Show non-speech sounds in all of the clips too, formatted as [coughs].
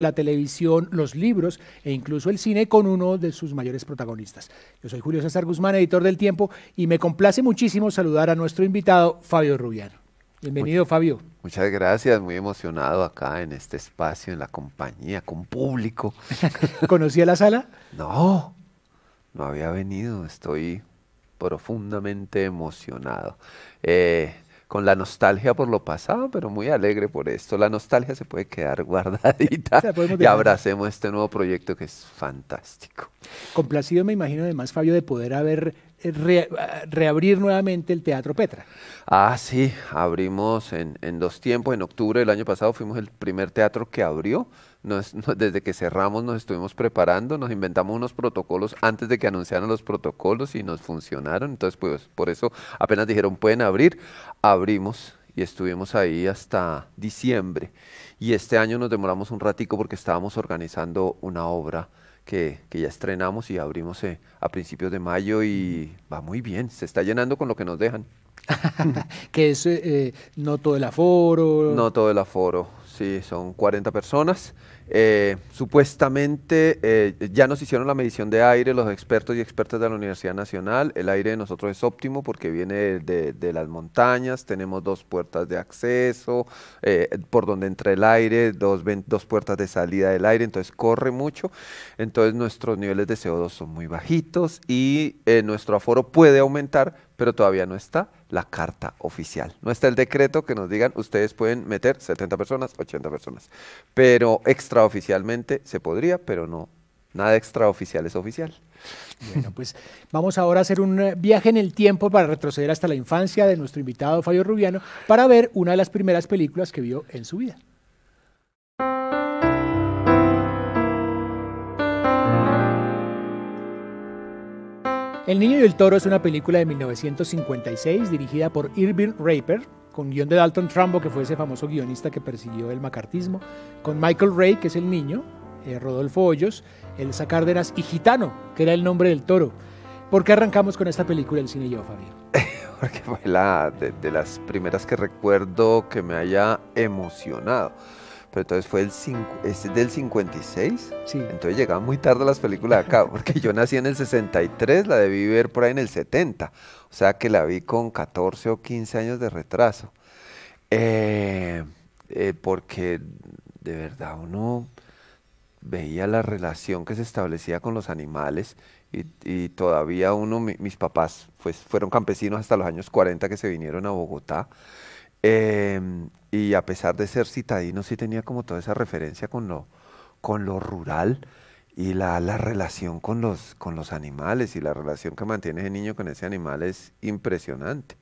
la televisión, los libros e incluso el cine con uno de sus mayores protagonistas. Yo soy Julio César Guzmán, editor del Tiempo, y me complace muchísimo saludar a nuestro invitado, Fabio Rubiano. Bienvenido, Fabio. Muchas gracias, muy emocionado acá en este espacio, en la compañía, con público. [laughs] ¿Conocía la sala? No, no había venido, estoy profundamente emocionado. Eh, con la nostalgia por lo pasado, pero muy alegre por esto. La nostalgia se puede quedar [laughs] guardadita y abracemos este nuevo proyecto que es fantástico. Complacido me imagino además, Fabio, de poder haber eh, reabrir nuevamente el Teatro Petra. Ah, sí, abrimos en, en dos tiempos. En octubre del año pasado fuimos el primer teatro que abrió desde que cerramos nos estuvimos preparando, nos inventamos unos protocolos antes de que anunciaran los protocolos y nos funcionaron. Entonces, pues por eso apenas dijeron pueden abrir, abrimos y estuvimos ahí hasta diciembre. Y este año nos demoramos un ratico porque estábamos organizando una obra que, ya estrenamos y abrimos eh, a principios de mayo y va muy bien, se está llenando con lo que nos dejan. [laughs] que es eh, eh, no todo el aforo. No todo el aforo, Sí, son 40 personas eh, supuestamente eh, ya nos hicieron la medición de aire los expertos y expertas de la Universidad Nacional. El aire de nosotros es óptimo porque viene de, las montañas, tenemos dos puertas de acceso, eh, por donde entra el aire, dos, dos puertas de salida del aire, entonces corre mucho. Entonces nuestros niveles de CO2 son muy bajitos y nuestro aforo puede aumentar, pero todavía no está la carta oficial. No está el decreto que nos digan ustedes pueden meter 70 personas, 80 personas, pero extra Oficialmente se podría, pero no, nada extraoficial es oficial. Bueno, pues vamos ahora a hacer un eh, viaje en el tiempo para retroceder hasta la infancia de nuestro invitado Fabio Rubiano para ver una de las primeras películas que vio en su vida. El Niño y el Toro es una película de 1956 dirigida por Irving Raper, con guión de Dalton Trumbo, que fue ese famoso guionista que persiguió el macartismo, con Michael Ray, que es el niño, eh, Rodolfo Hoyos, Elsa Cárdenas y Gitano, que era el nombre del toro. ¿Por qué arrancamos con esta película El Cine y Yo, Fabián? [laughs] Porque fue la de las primeras que recuerdo que me haya emocionado. Pero entonces fue el este del 56. Entonces llegaban muy tarde las películas acá, [laughs] porque yo nací en el 63, la debí ver por ahí en el 70. O sea que la vi con 14 o 15 años de retraso. Eh, eh, porque de verdad uno veía la relación que se establecía con los animales y, todavía uno, mis papás pues, fueron campesinos hasta los años 40 que se vinieron a Bogotá Em, y a pesar de ser citadino, sí tenía como toda esa referencia con lo, con lo rural y la, la, relación con los, con los animales y la relación que mantiene ese niño con ese animal es impresionante.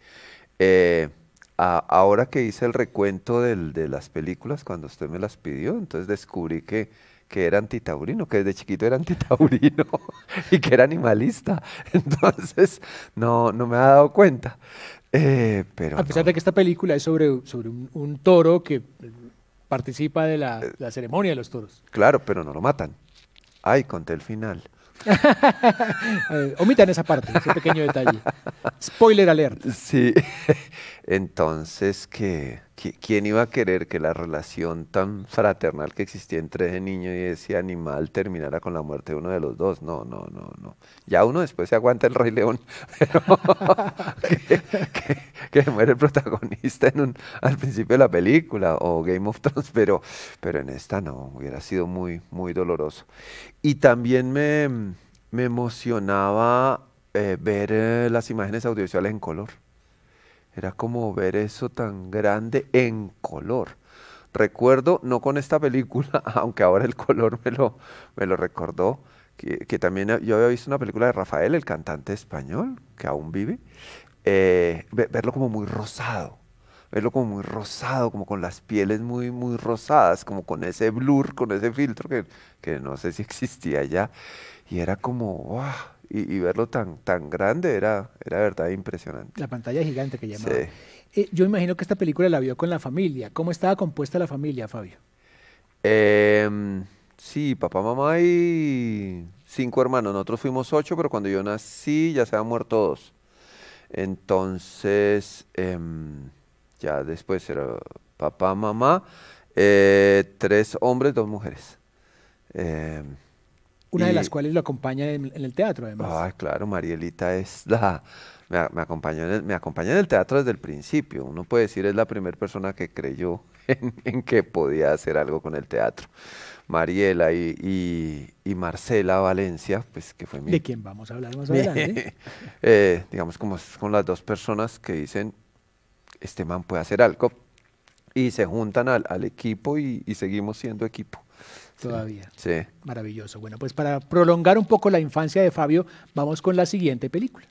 Eh, ahora que hice el recuento del, de las películas, cuando usted me las pidió, entonces descubrí que, que era antitaurino, que desde chiquito era antitaurino [laughs] y que era animalista. [laughs] Entonces, no, no me ha dado cuenta. Eh, pero a pesar de que esta película es sobre, sobre un, toro que eh, participa de eh. la, ceremonia de los toros. Claro, pero no lo matan. Ay, conté el final. [laughs] omitan esa parte, ese pequeño detalle. Spoiler alert. Sí. [laughs] Entonces, ¿quién iba a querer que la relación tan fraternal que existía entre ese niño y ese animal terminara con la muerte de uno de los dos? No, no, no, no. Ya uno después se aguanta el Rey León, [laughs] pero [laughs] que, muere el protagonista en un, al principio de la película o Game of Thrones, pero, pero en esta no, hubiera sido muy, muy doloroso. Y también me, emocionaba eh, ver eh, las imágenes audiovisuales en color era como ver eso tan grande en color. Recuerdo, no con esta película, [laughs] aunque ahora el color me lo, me lo recordó, que, también yo había visto una película de Rafael, el cantante español, que aún vive, eh, verlo como muy rosado, verlo como muy rosado, como con las pieles muy, muy rosadas, como con ese blur, con ese filtro que, que no sé si existía ya. Y era como, wow, y, verlo tan, tan grande era, era verdad impresionante. La pantalla gigante que llamaba. Sí. Eh, yo imagino que esta película la vio con la familia. ¿Cómo estaba compuesta la familia, Fabio? Em, sí, papá, mamá y cinco hermanos. Nosotros fuimos ocho, pero cuando yo nací ya se habían muerto dos. Entonces, em, ya después era papá, mamá, eh, tres hombres, dos mujeres. Em, una de las cuales lo acompaña en, el teatro, además. Ah, claro, Marielita es la... Me, acompañó en me acompaña en el teatro desde el principio. Uno puede decir es la primera persona que creyó [laughs] en, que podía hacer algo con el teatro. Mariela y, Marcela Valencia, pues que fue mi... De quién vamos a hablar más [laughs] adelante. Eh, digamos, como con las dos personas que dicen, este man puede hacer algo. Y se juntan al, equipo y seguimos siendo equipo todavía. Sí. Maravilloso. Bueno, pues para prolongar un poco la infancia de Fabio, vamos con la siguiente película.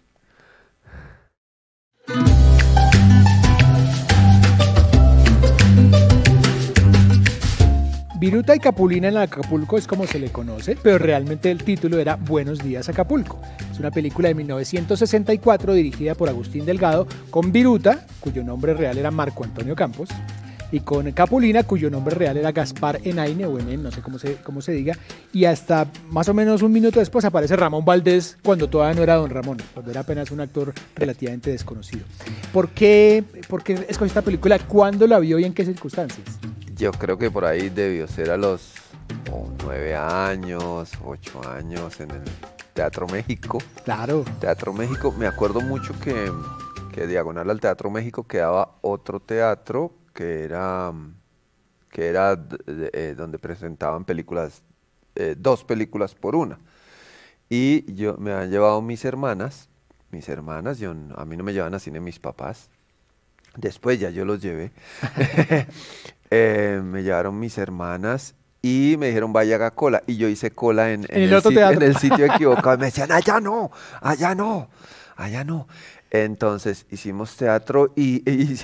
Viruta y Capulina en Acapulco es como se le conoce, pero realmente el título era Buenos días Acapulco. Es una película de 1964 dirigida por Agustín Delgado con Viruta, cuyo nombre real era Marco Antonio Campos, y con Capulina, cuyo nombre real era Gaspar Enaine, o no sé cómo se, cómo se diga, y hasta más o menos un minuto después aparece Ramón Valdés cuando todavía no era don Ramón, cuando era apenas un actor relativamente desconocido. ¿Por qué, por qué esta película? ¿Cuándo la vio y en qué circunstancias? Yo creo que por ahí debió ser a los oh, nueve años, ocho años en el Teatro México. Claro. Teatro México, me acuerdo mucho que, que diagonal al Teatro México quedaba otro teatro que era, mm, que era eh, donde presentaban películas, eh, dos películas por una. Y yo, me han llevado mis hermanas, mis hermanas, yo, a mí no me llevan a cine mis papás. Después ya yo los llevé. [laughs] [laughs] Eh, me llevaron mis hermanas y me dijeron, vaya haga cola. Y yo hice cola en, el, sitio, en el, sitio, equivocado. me decían, allá no, allá no, allá no. Entonces hicimos teatro y, [laughs]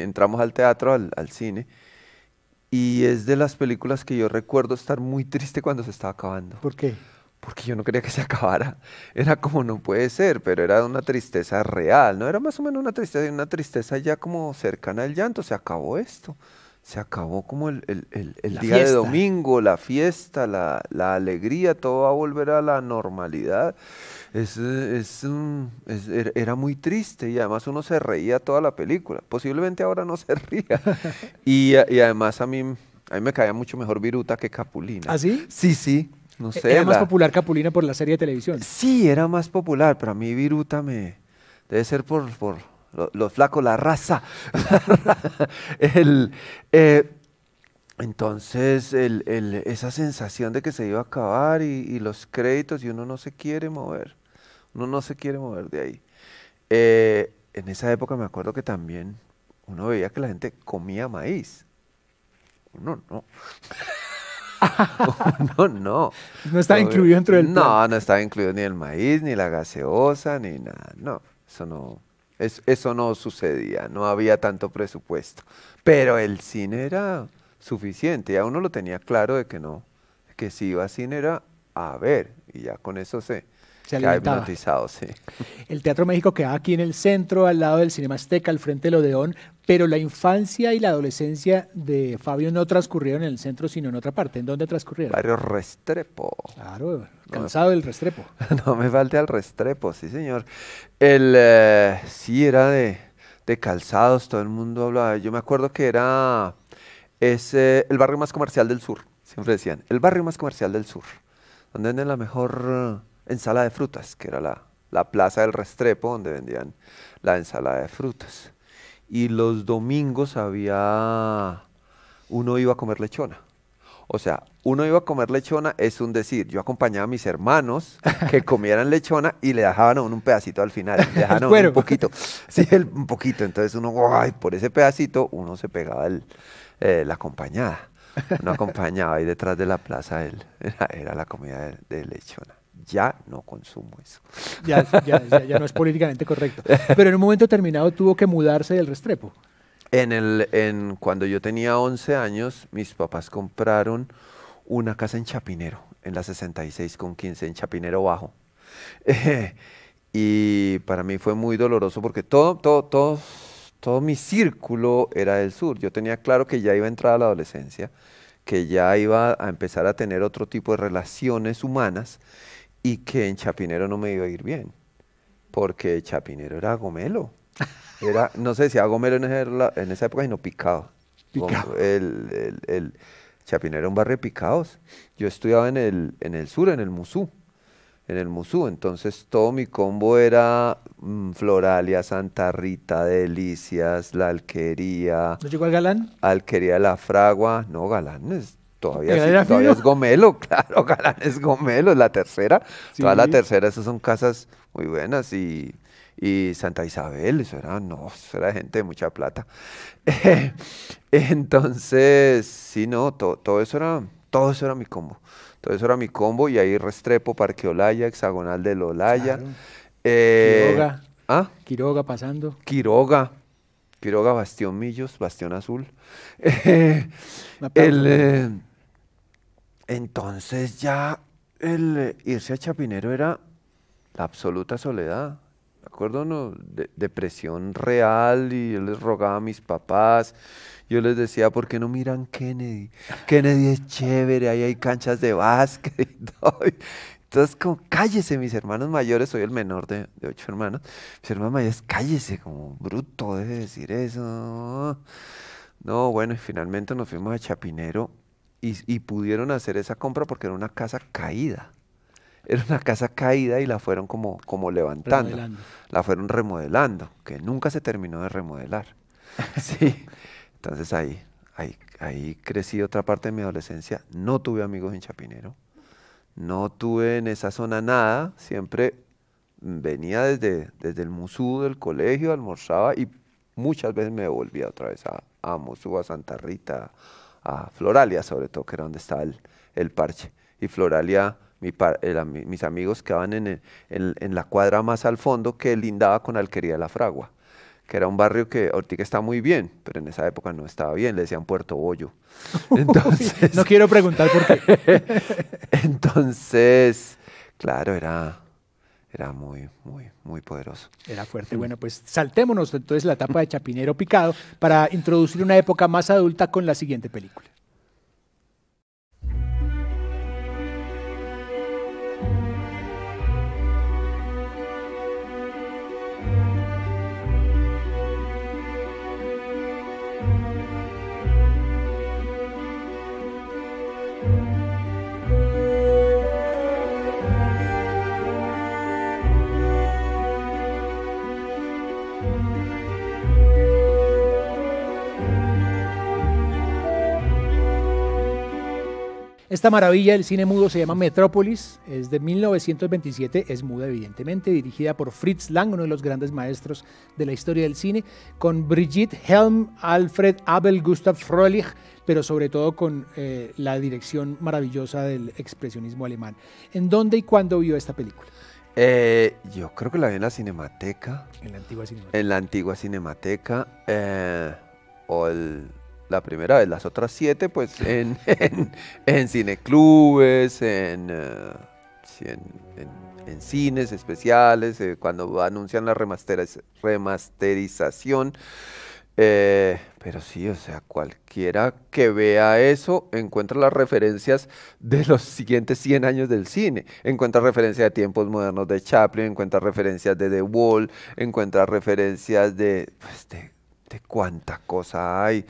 entramos al teatro, al, cine. Y es de las películas que yo recuerdo estar muy triste cuando se estaba acabando. ¿Por qué? Porque yo no quería que se acabara. [laughs] Era como no puede ser, pero era una tristeza real, ¿no? Era más o menos una tristeza, una tristeza ya como cercana al llanto. Se acabó esto se acabó como el, día de domingo, la fiesta, la, alegría, todo va a volver a la normalidad. Es, er, era muy triste y además uno se reía toda la película. Posiblemente ahora no se [laughs] ría. y, además a mí, a mí me caía mucho mejor Viruta que Capulina. ¿Ah, sí? Sí, sí. No e, sé, ¿Era más popular Capulina por la serie de televisión? Sí, era más popular, pero a mí Viruta me... Debe ser por los, flacos, la raza. [laughs] Eh, entonces, esa sensación de que se iba a acabar y, los créditos y uno no se quiere mover, uno no se quiere mover de ahí. Eh, en esa época me acuerdo que también uno veía que la gente comía maíz. Uno no. [laughs] uno no. No estaba incluido dentro del... No, no estaba incluido ni el maíz, ni la gaseosa, ni nada. No, eso no eso no sucedía, no había tanto presupuesto. Pero el cine era suficiente, ya uno lo tenía claro de que no, que si iba a cine era a ver, y ya con eso se, el Teatro México queda aquí en el centro, al lado del Cinema Azteca, al frente del Odeón, pero la infancia y la adolescencia de Fabio no transcurrieron en el centro, sino en otra parte. ¿En dónde transcurrieron? Barrio Restrepo. Claro, cansado del Restrepo. [laughs] No me falte al Restrepo, sí, señor. El, eh, sí, era de, calzados, todo el mundo hablaba. Yo me acuerdo que era el barrio más comercial del sur, siempre decían, el barrio más comercial del sur, donde en la mejor ensalada de frutas, que era la, plaza del Restrepo donde vendían la ensalada de frutas. Y los domingos había, uno iba a comer lechona. O sea, uno iba a comer lechona, es un decir, yo acompañaba a mis hermanos que [laughs] comieran lechona y le dejaban a uno un pedacito al final, [laughs] un poquito, sí, un poquito, entonces uno, por ese pedacito uno se pegaba el, eh, la acompañada, uno acompañaba ahí detrás de la plaza él, [laughs] era, la comida de lechona ya no consumo eso. Ya, no es políticamente correcto. Pero en un momento terminado tuvo que mudarse del Restrepo. En el, cuando yo tenía 11 años, mis papás compraron una casa en Chapinero, en la 66 con 15, en Chapinero Bajo. [laughs] y para mí fue muy doloroso porque todo, todo, todo, todo mi círculo era del sur. Yo tenía claro que ya iba a entrar a la adolescencia, que ya iba a empezar a tener otro tipo de relaciones humanas y que en Chapinero no me iba a ir bien, porque Chapinero era gomelo. Era, [laughs] no sé si gomelo en esa, época, sino picado. El, Chapinero era un barrio de picados. Yo estudiaba en el, en el sur, en el Musú. En el Musú, entonces todo mi combo era mm, Floralia, Santa Rita, Delicias, La Alquería. ¿No llegó al Galán? Alquería La Fragua. No, Galán es Todavía, es Gomelo, [laughs] claro, Galán es Gomelo, es la tercera. Toda la tercera, esas son casas muy buenas y, y Santa Isabel, eso era, no, eso era gente de mucha plata. [laughs] entonces, sí, no, todo eso era, todo eso era mi combo. Todo eso era mi combo y ahí Restrepo, Parque Olaya, Hexagonal de Olaya. Eh, Quiroga. ¿Ah? Quiroga pasando. Quiroga. Quiroga, Bastión Millos, Bastión Azul. [laughs] el, eh, entonces ya el eh, irse a Chapinero era la absoluta soledad. ¿De acuerdo? No? depresión real y yo les rogaba a mis papás. Yo les decía, ¿por qué no miran Kennedy? Kennedy es chévere, ahí hay canchas de básquet. [laughs] Entonces, como, cállese, mis hermanos mayores, soy el menor de, ocho hermanos. Mis hermanos mayores, cállese, como bruto, deje de decir eso. No, bueno, y finalmente nos fuimos a Chapinero y, pudieron hacer esa compra porque era una casa caída. Era una casa caída y la fueron como, como levantando. La fueron remodelando, que nunca se terminó de remodelar. [laughs] sí. Entonces ahí, ahí, ahí crecí otra parte de mi adolescencia. No tuve amigos en Chapinero. No tuve en esa zona nada. Siempre venía desde, desde el Musú del colegio, almorzaba y muchas veces me volvía otra vez a, a Musú, a Santa Rita, a Floralia, sobre todo, que era donde estaba el, parche. Y Floralia, mis amigos quedaban en, en, la cuadra más al fondo que lindaba con Alquería de la Fragua, que era un barrio que ahorita está muy bien, pero en esa época no estaba bien, le decían Puerto Bollo. [laughs] no quiero preguntar por qué. [laughs] entonces, claro, era era muy, muy, muy poderoso. Era fuerte. Bueno, pues saltémonos entonces la etapa de Chapinero Picado para introducir una época más adulta con la siguiente película. Esta maravilla del cine mudo se llama Metrópolis, es de 1927, es muda evidentemente, dirigida por Fritz Lang, uno de los grandes maestros de la historia del cine, con Brigitte Helm, Alfred Abel, Gustav Fröhlich, pero sobre todo con eh, la dirección maravillosa del expresionismo alemán. ¿En dónde y cuándo vio esta película? Eh, yo creo que la vi en la Cinemateca. En la antigua Cinemateca. En la antigua Cinemateca. Eh, o el la primera vez, las otras siete, pues [laughs] en, en, cineclubes, en, eh, en, cines especiales, eh, cuando anuncian la remasterización. Eh, pero sí, o sea, cualquiera que vea eso encuentra las referencias de los siguientes 100 años del cine. Encuentra referencias de tiempos modernos de Chaplin, encuentra referencias de The Wall, encuentra referencias de pues, de cuánta cosa hay.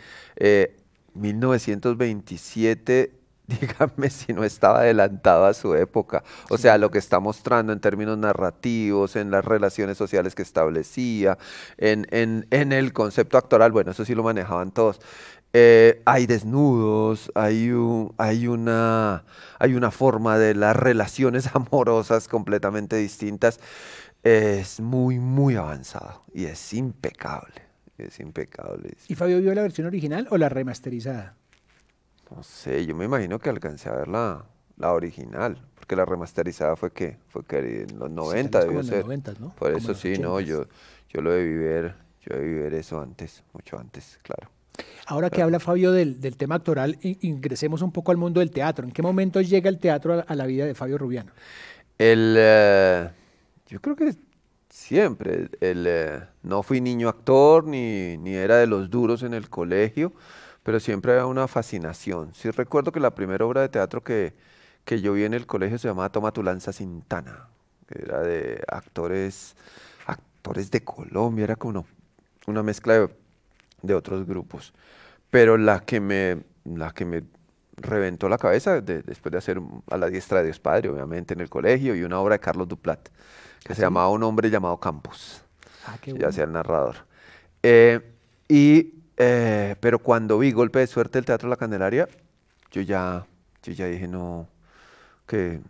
1927 eh, [laughs] dígame si no estaba adelantado a su época. O sea, lo que está mostrando en términos narrativos, en las relaciones sociales que establecía, en, en, el concepto actoral, bueno, eso sí lo manejaban todos. Eh, hay desnudos, hay, hay, una, hay una forma de las relaciones [laughs] amorosas completamente distintas. Es muy, muy avanzado y es impecable es impecable. ¿Y Fabio vio la versión original o la remasterizada? No sé, yo me imagino que alcancé a ver la, original, porque la remasterizada fue que fue que en los 90 debió ser. Por eso sí, no, yo yo lo debí ver, yo debí ver eso antes, mucho antes, claro. Ahora que habla Fabio del, tema actoral, ingresemos un poco al mundo del teatro. ¿En qué momento llega el teatro a, la vida de Fabio Rubiano? El, eh, yo creo que siempre. Eh, no fui niño actor ni, ni, era de los duros en el colegio, pero siempre había una fascinación. Sí recuerdo que la primera obra de teatro que, yo vi en el colegio se llamaba Toma tu lanza Sintana, era de actores, actores de Colombia, era como una mezcla de, otros grupos. Pero la que me, la que me reventó la cabeza después de hacer a la diestra de Dios Padre, obviamente, en el colegio, y una obra de Carlos Duplat, que ¿Ah, se llamaba Un hombre llamado Campos. Ah, ya sea el narrador. Eh, eh, pero cuando vi Golpe de Suerte el Teatro La Candelaria, yo ya, ya dije, no, que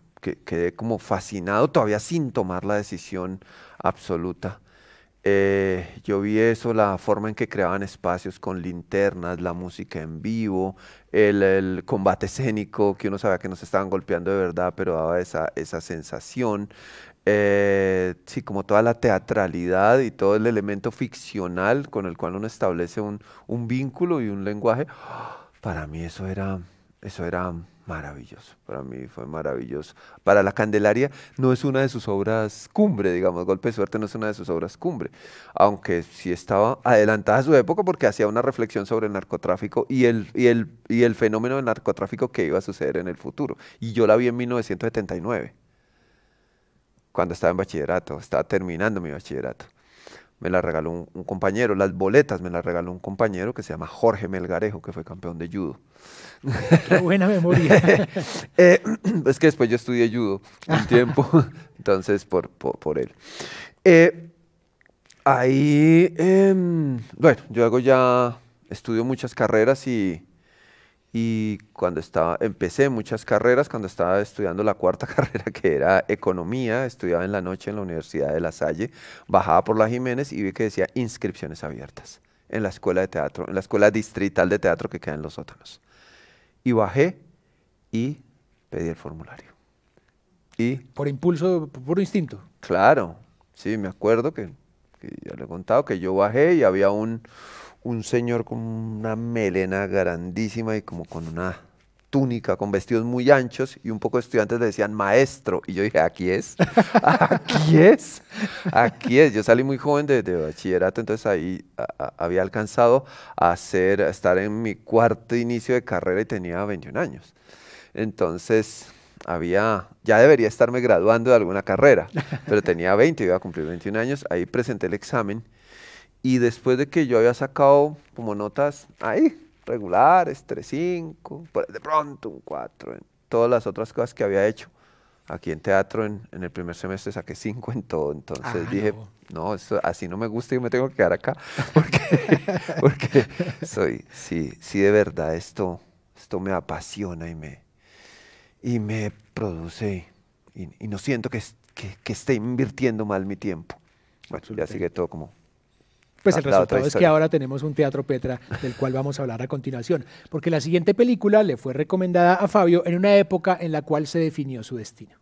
quedé como fascinado, todavía sin tomar la decisión absoluta eh, yo vi eso, la forma en que creaban espacios con linternas, la música en vivo, el, combate escénico, que uno sabía que nos estaban golpeando de verdad, pero daba esa, esa sensación. Eh, sí, como toda la teatralidad y todo el elemento ficcional con el cual uno establece un, vínculo y un lenguaje, ¡Ah! para mí eso era, eso era Maravilloso, para mí fue maravilloso. Para la Candelaria no es una de sus obras cumbre, digamos, Golpe de Suerte no es una de sus obras cumbre, aunque sí estaba adelantada a su época porque hacía una reflexión sobre el narcotráfico y el, y, el, y el fenómeno del narcotráfico que iba a suceder en el futuro. Y yo la vi en 1979, cuando estaba en bachillerato, estaba terminando mi bachillerato me la regaló un, compañero, las boletas me las regaló un compañero que se llama Jorge Melgarejo, que fue campeón de judo. Qué buena memoria. [laughs] Eh, [clears throat] es que después yo estudié judo un [laughs] tiempo, [laughs] entonces por, él. Eh, ahí, em, bueno, yo hago ya, estudio muchas carreras y y cuando estaba, empecé muchas carreras, cuando estaba estudiando la cuarta [laughs] carrera que era economía, estudiaba en la noche en la Universidad de La Salle, bajaba por la Jiménez y vi que decía inscripciones abiertas en la escuela de teatro, en la escuela distrital de teatro que queda en los sótanos. Y bajé y pedí el formulario. Y, por impulso, por instinto. Claro, sí, me acuerdo que, que ya le he contado que yo bajé y había un, un señor con una melena grandísima y como con una túnica, con vestidos muy anchos y un poco de estudiantes le decían maestro. Y yo dije, aquí es, [laughs] aquí es, aquí es. Yo salí muy joven de, bachillerato, entonces ahí había alcanzado a, estar en mi cuarto inicio de carrera y tenía 21 años. Entonces había, ya debería estarme graduando de alguna carrera, pero tenía 20, iba a cumplir 21 años. Ahí presenté el examen y después de que yo había sacado como notas ahí, regulares, 3-5, de pronto un 4, en todas las otras cosas que había hecho. Aquí en teatro, en, el primer semestre saqué 5 en todo, entonces ah, dije, no, así no me gusta y me tengo que quedar acá, [laughs] porque, [laughs] porque soy, sí, sí, de verdad, esto, esto me apasiona y me, y me produce, y, no siento que, que, que esté invirtiendo mal mi tiempo. Bueno, ya sigue todo como pues el ah, resultado es que ahora tenemos un teatro Petra del cual vamos a hablar a continuación, porque la siguiente película le fue recomendada a Fabio en una época en la cual se definió su destino.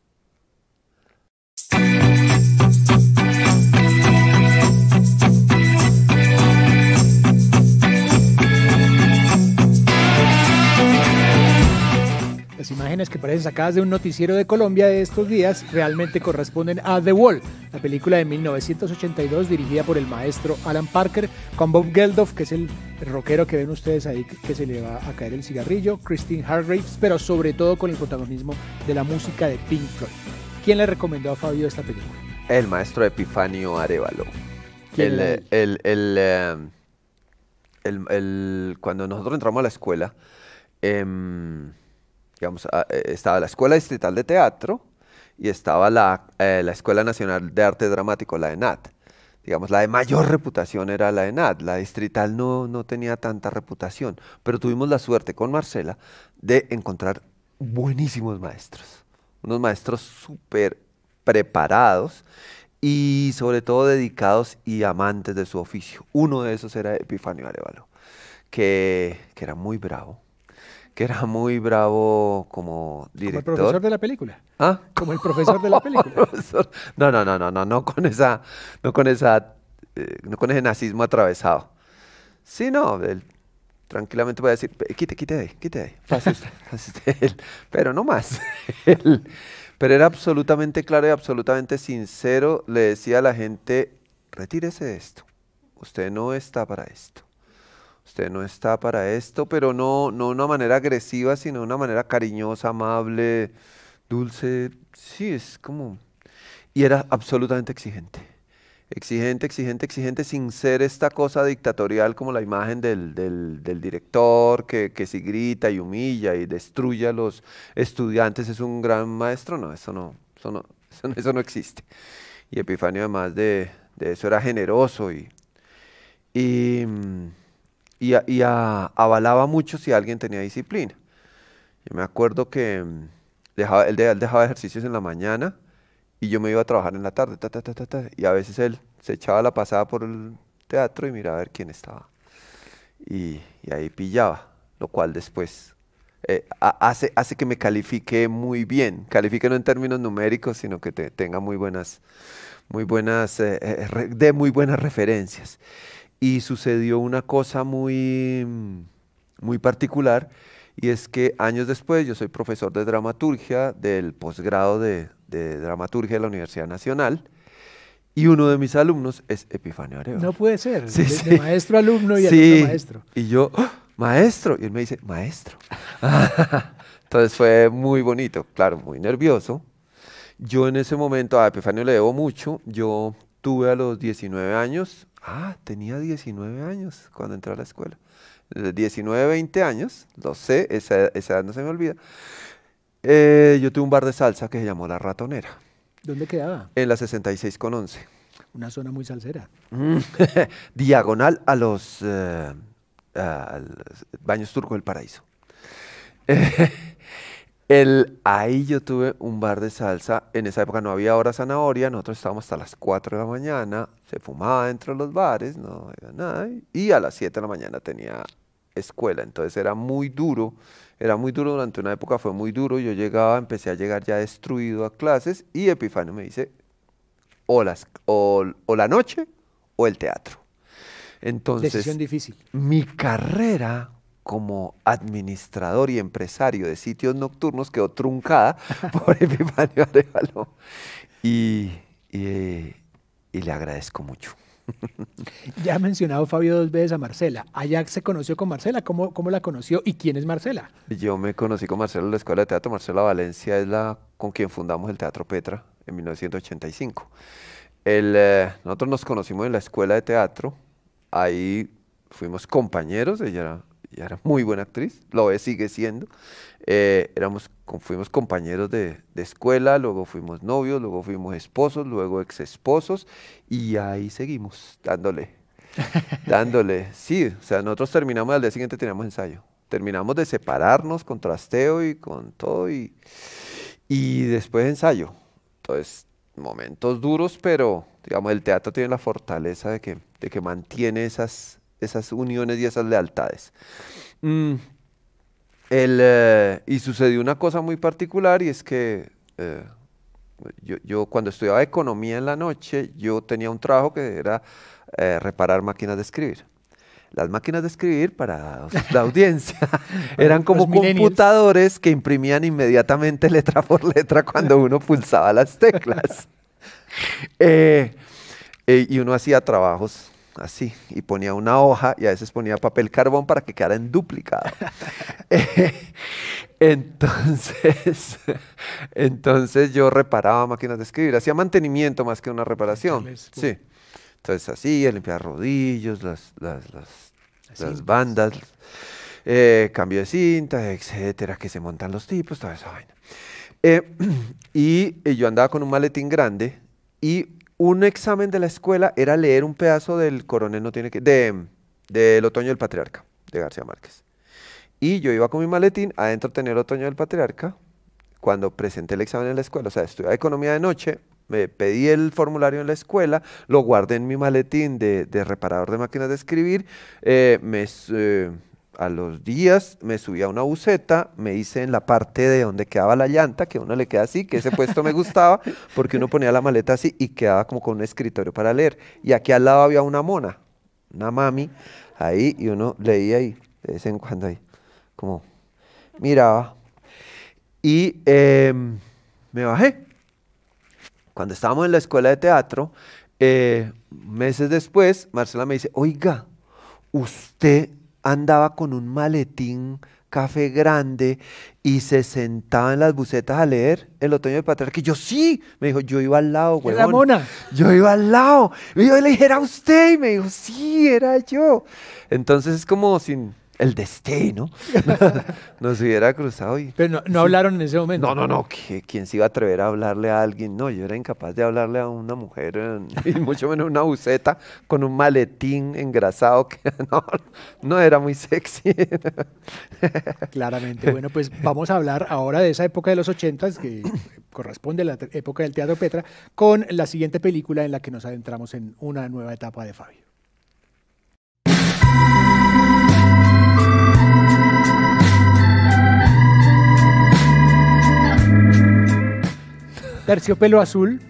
imágenes que parecen sacadas de un noticiero de Colombia de estos días realmente corresponden a The Wall, la película de 1982 dirigida por el maestro Alan Parker con Bob Geldof, que es el rockero que ven ustedes ahí que se le va a caer el cigarrillo, Christine Hargraves, pero sobre todo con el protagonismo de la música de Pink Floyd. ¿Quién le recomendó a Fabio esta película? El maestro Epifanio Arevalo. Eh, el, el, eh, el, el, cuando nosotros entramos a la escuela, em, Ah, eh, estaba la Escuela Distrital de Teatro y estaba la, eh, la Escuela Nacional de Arte Dramático, la ENAT. Digamos, la de mayor reputación era la ENAT, la distrital no, no tenía tanta reputación, pero tuvimos la suerte con Marcela de encontrar buenísimos maestros, unos maestros súper preparados y sobre todo dedicados y amantes de su oficio. Uno de esos era Epifanio Arevalo, que era muy bravo, que era muy bravo como director. Como el profesor de la película. ¿Ah? Como el profesor de la [laughs] película. no, no, no, no, no, no con esa, no con esa, eh, no con ese nazismo atravesado. Sí, no, él tranquilamente puede decir, quite, quite de ahí, quite de ahí, fascista, [laughs] fascista él, pero no más. [laughs] pero era absolutamente claro y absolutamente sincero, le decía a la gente, retírese de esto, usted no está para esto usted no está para esto, pero no, no de una manera agresiva, sino de una manera cariñosa, amable, dulce. Sí, es como... Y era absolutamente exigente. Exigente, exigente, exigente, sin ser esta cosa dictatorial como la imagen del, director que, que si grita y humilla y destruye a los estudiantes es un gran maestro. No, eso no, eso no, existe. Y Epifanio además de, de eso era generoso y mm, y, avalaba mucho si alguien tenía disciplina. Yo me acuerdo que mm, dejaba, él, dejaba ejercicios en la mañana y yo me iba a trabajar en la tarde, y a veces él se echaba la pasada por el teatro y miraba a ver quién estaba. Y, ahí pillaba, lo cual después eh, hace, hace que me califique muy bien. Califique no en términos numéricos, sino que tenga muy buenas, muy buenas, de eh, eh, muy buenas referencias y sucedió una cosa muy, muy particular y es que años después yo soy profesor de dramaturgia del posgrado de, dramaturgia de la Universidad Nacional. Y uno de mis alumnos es Epifanio Areva No puede ser. de, maestro alumno y maestro. Y yo, ¡Ah! maestro. Y él me dice, maestro. [laughs] Entonces fue muy bonito, claro, muy nervioso. Yo en ese momento a Epifanio le debo mucho. Yo tuve a los 19 años Ah, tenía 19 años cuando entré a la escuela. 19, eh, 20 años, lo sé, esa, edad no se me olvida. Eh, yo tuve un bar de salsa que se llamó La Ratonera. ¿Dónde quedaba? En la 66 con 11. Una zona muy salsera. Mm. [laughs] Diagonal a los, eh, a los baños turcos del paraíso. [laughs] El, ahí yo tuve un bar de salsa. En esa época no había hora zanahoria. Nosotros estábamos hasta las 4 de la mañana. Se fumaba dentro de los bares. No había nada. Y a las 7 de la mañana tenía escuela. Entonces era muy duro. Era muy duro durante una época. Fue muy duro. Yo llegaba, empecé a llegar ya destruido a clases. Y Epifanio me dice: o, o, la noche o el teatro. Entonces. Decisión difícil. Mi carrera como administrador y empresario de sitios nocturnos quedó truncada [laughs] por Epifanio Arevalo. Y, y, y le agradezco mucho. Ya ha mencionado Fabio dos veces a Marcela. ¿Allá se conoció con Marcela. ¿Cómo, ¿Cómo, la conoció y quién es Marcela? Yo me conocí con Marcela en la Escuela de Teatro. Marcela Valencia es la con quien fundamos el Teatro Petra en 1985. El, eh, nosotros nos conocimos en la Escuela de Teatro. Ahí fuimos compañeros. Ella ella era muy buena actriz, lo es, sigue siendo. Eh, éramos, fuimos compañeros de, escuela, luego fuimos novios, luego fuimos esposos, luego ex esposos y ahí seguimos dándole, [laughs] dándole. Sí, o sea, nosotros terminamos, al día siguiente teníamos ensayo. Terminamos de separarnos con trasteo y con todo y, y después ensayo. Entonces, momentos duros, pero digamos, el teatro tiene la fortaleza de que, de que mantiene esas, esas uniones y esas lealtades. Mm, el, eh, y sucedió una cosa muy particular y es que eh, yo, cuando estudiaba economía en la noche, yo tenía un trabajo que era eh, reparar máquinas de escribir. Las máquinas de escribir para la [laughs] audiencia eran como computadores que imprimían inmediatamente letra por letra cuando uno pulsaba las teclas. [laughs] y uno hacía trabajos así, y ponía una hoja y a veces ponía papel carbón para que quedara en duplicado. [laughs] Eh, entonces, [laughs] entonces yo reparaba máquinas de escribir, hacía mantenimiento más que una reparación. Sí. Entonces así, limpiar rodillos, las, las, las, bandas, eh, cambio de cinta, etcétera, que se montan los tipos, toda esa vaina. Eh, [clears throat] y yo andaba con un maletín grande y un examen de la escuela era leer un pedazo del coronel no tiene que de del otoño del patriarca de García Márquez y yo iba con mi maletín adentro tener el otoño del patriarca cuando presenté el examen en la escuela o sea estudiaba economía de noche me pedí el formulario en la escuela, lo guardé en mi maletín de, reparador de máquinas de escribir, eh, me, eh, a los días me subí a una buceta, me hice en la parte de donde quedaba la llanta, que uno le queda así, que ese puesto me gustaba, [laughs] porque uno ponía la maleta así y quedaba como con un escritorio para leer. Y aquí al lado había una mona, una mami, ahí, y uno leía ahí, de vez en cuando ahí, como miraba. Y em, me bajé. Cuando estábamos en la escuela de teatro, eh, meses después, Marcela me dice, oiga, usted andaba con un maletín café grande y se sentaba en las bucetas a leer El otoño de Patriarca. que yo, sí, me dijo, yo iba al lado, güey. La mona. Yo iba al lado. Y yo le dije, era usted. Y me dijo, sí, era yo. Entonces es como sin, el destino [laughs] nos hubiera cruzado. Y, Pero no, hablaron en ese momento. No, no, no, ¿quién se iba a atrever a hablarle a alguien? No, yo era incapaz de hablarle a una mujer, eh, [laughs] y mucho menos una buceta con un maletín engrasado que [laughs] no, no era muy sexy. Claramente, bueno, pues vamos a hablar ahora de esa época de los ochentas que corresponde a la época del Teatro Petra con la siguiente película en la que nos adentramos en una nueva etapa de Fabio. Terciopelo Azul,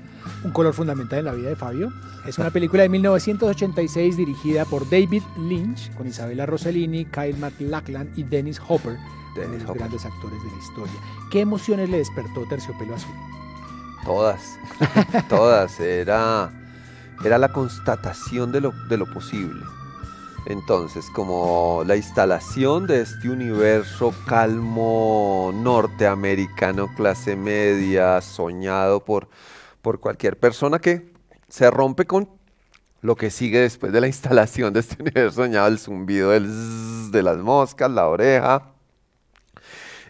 un color fundamental en la vida de Fabio. Es una película de 1986 dirigida por David Lynch con Isabella Rossellini, Kyle MacLachlan y Dennis Hopper, grandes actores de la historia. ¿Qué emociones le despertó Terciopelo Azul? Todas, [laughs] todas. Era, era la constatación de lo posible entonces, como la instalación de este universo calmo norteamericano, clase media, soñado por, cualquier persona que se rompe con lo que sigue después de la [laughs] instalación de este universo soñado, el zumbido de las moscas, la oreja,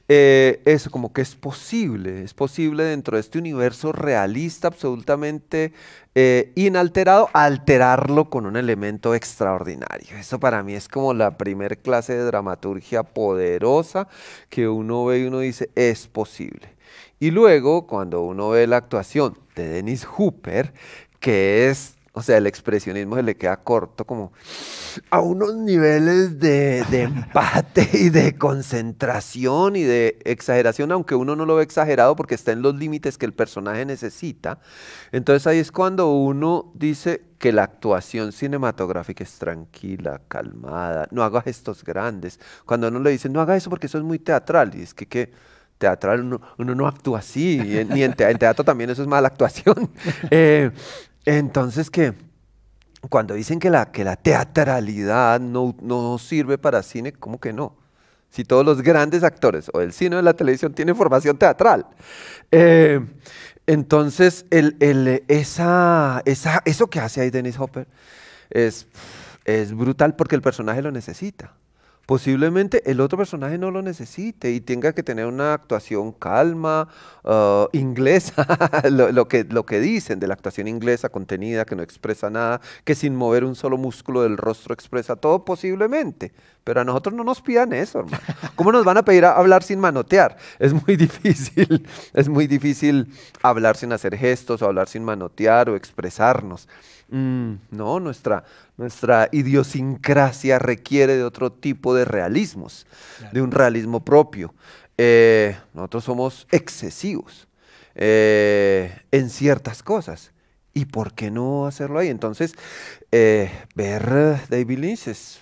eh, eso como que es posible, es posible dentro de este universo realista absolutamente eh, inalterado, alterarlo con un elemento extraordinario. Eso para mí es como la primer clase de dramaturgia poderosa que uno ve y uno dice, es posible. Y luego, cuando uno ve la actuación de Dennis Hooper, que es o sea, el expresionismo se le queda corto como a unos niveles de, [laughs] empate y de concentración y de exageración, aunque uno no lo ve exagerado porque está en los límites que el personaje necesita. Entonces ahí es cuando uno dice que la actuación cinematográfica es tranquila, calmada, no haga gestos grandes. Cuando uno le dice no haga eso porque eso es muy teatral, y es que... teatral uno, no actúa así, ni en, teatro también eso es mala actuación. [laughs] Eh, entonces, que cuando dicen que la, teatralidad no, sirve para cine, ¿cómo que no? Si todos los grandes actores o el cine o la televisión tienen formación teatral. Eh, entonces, el, el, esa, esa, eso que hace ahí Dennis Hopper es brutal porque el personaje lo necesita. Posiblemente el otro personaje no lo necesite y tenga que tener una actuación calma, ah, inglesa, [laughs] lo, que, lo que dicen de la actuación inglesa, contenida, que no expresa nada, que sin mover un solo músculo del rostro expresa todo posiblemente. Pero a nosotros no nos pidan eso, hermano. ¿Cómo nos van a pedir hablar sin manotear? Es muy [laughs] difícil, es muy difícil hablar sin hacer gestos o hablar sin manotear o expresarnos. Mm, no, nuestra, nuestra idiosincrasia requiere de otro tipo de realismos, de un realismo propio. Eh, nosotros somos excesivos eh, en ciertas cosas. ¿Y por qué no hacerlo ahí? Entonces, eh, ver David Lynch es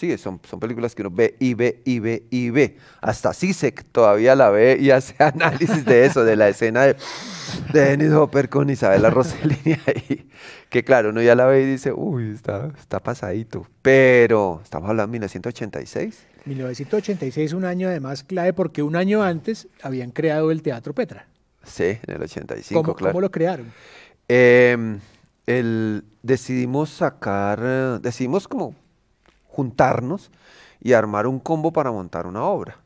Sí, son, películas que uno ve y ve y ve y ve. Hasta Sisek todavía la ve y [laughs] hace análisis de eso, de la escena de, de Dennis Hopper con Isabela Rossellini [laughs] ahí. Que claro, uno ya la ve y dice, uy, está, pasadito. Pero estamos hablando de 1986. 1986, un año además clave porque un año antes habían creado el Teatro Petra. Sí, en el 85, ¿Cómo, ¿Cómo lo crearon? Em, el, decidimos sacar, eh, decidimos como juntarnos y armar un combo para montar una obra.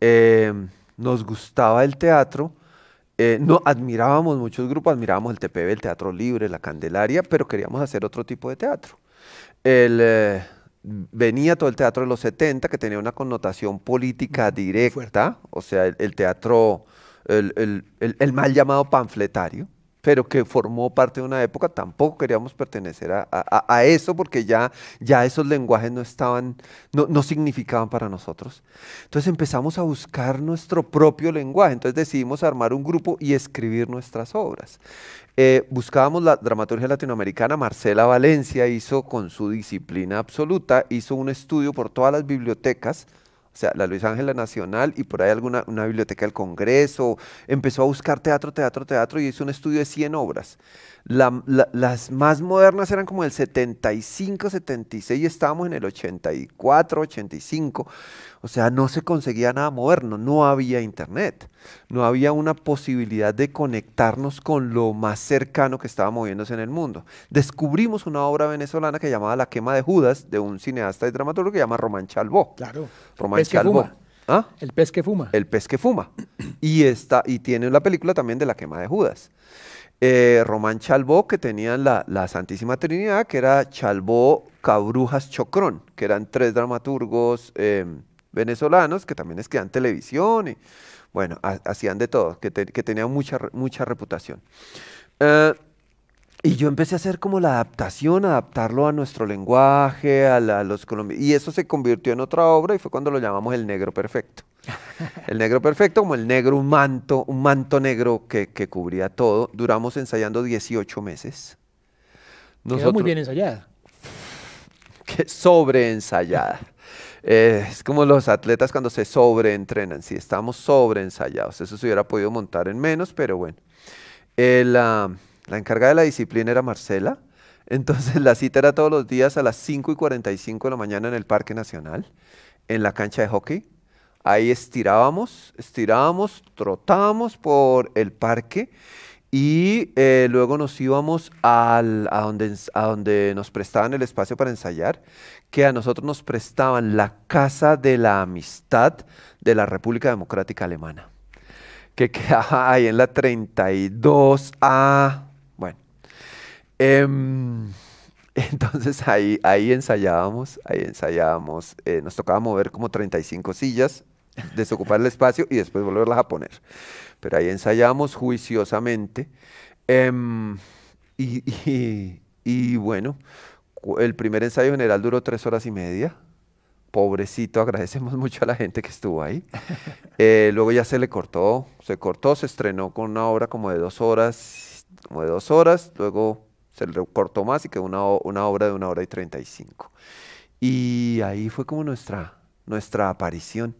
Em, nos gustaba el teatro, eh, no, admirábamos muchos grupos, admirábamos el TPB, el Teatro Libre, la Candelaria, pero queríamos hacer otro tipo de teatro. El, eh, venía todo el teatro de los 70, que tenía una connotación política directa, o sea, el, teatro, el, el mal llamado panfletario, pero que formó parte de una época, tampoco queríamos pertenecer a, eso porque ya, ya esos lenguajes no estaban, no, significaban para nosotros. Entonces empezamos a buscar nuestro propio lenguaje, entonces decidimos armar un grupo y escribir nuestras obras. Eh, buscábamos la dramaturgia latinoamericana, Marcela Valencia hizo con su disciplina absoluta, hizo un estudio por todas las bibliotecas, o sea, la Luis Ángela Nacional y por ahí alguna una biblioteca del Congreso. Empezó a buscar teatro, teatro, teatro y hizo un estudio de 100 obras. las más modernas eran como el 75, 76 y estábamos en el 84, 85. O sea, no se conseguía nada moderno, no había internet, no había una posibilidad de conectarnos con lo más cercano que estaba moviéndose en el mundo. Descubrimos una obra venezolana que llamaba La quema de Judas, de un cineasta y dramaturgo que llama Román Chalbó. Claro. Román Chalbó. ¿Ah? El pez que fuma. El pez que fuma. [clears throat] Y, está, y tiene la película también de la quema de Judas. Eh, Román Chalbó, que tenía la, la, Santísima Trinidad, que era Chalbó, Cabrujas, Chocrón, que eran tres dramaturgos em, venezolanos que también es que televisión y bueno, hacían de todo, que, tenían mucha, mucha reputación. Eh, y yo empecé a hacer como la adaptación, adaptarlo a nuestro lenguaje, a, los colombianos. Y eso se convirtió en otra obra y fue cuando lo llamamos El Negro Perfecto. [laughs] El Negro Perfecto, como el negro, un manto, un manto negro que, cubría todo. Duramos ensayando 18 meses. No Quedó muy bien ensayada. [laughs] Que sobre ensayada. Eh, es como los atletas cuando se sobreentrenan, si sí, estamos sobreensayados. Eso se hubiera podido montar en menos, pero bueno. Eh, la encargada de la disciplina era Marcela. [laughs] Entonces la cita era todos los días a las 5 y 45 de la mañana en el Parque Nacional, en la cancha de hockey. Ahí estirábamos, estirábamos, trotábamos por el parque y eh, luego nos íbamos a, donde, nos prestaban el espacio para ensayar, que a nosotros nos prestaban la Casa de la Amistad de la República Democrática Alemana, que quedaba [laughs] ahí en la 32A. Bueno, em, [laughs] entonces ahí, ahí ensayábamos, ahí ensayábamos, eh, nos tocaba mover como 35 sillas, desocupar el espacio y después volverlas a poner pero ahí ensayamos juiciosamente. Em, y, bueno, el primer ensayo general duró tres horas y media pobrecito, agradecemos [laughs] mucho a la gente que estuvo ahí. [laughs] Eh, luego ya se le cortó, se cortó, se estrenó con una obra como de dos horas, como de dos horas, luego se le cortó más y quedó una, una obra de una hora y treinta y cinco. Y ahí fue como nuestra, nuestra aparición.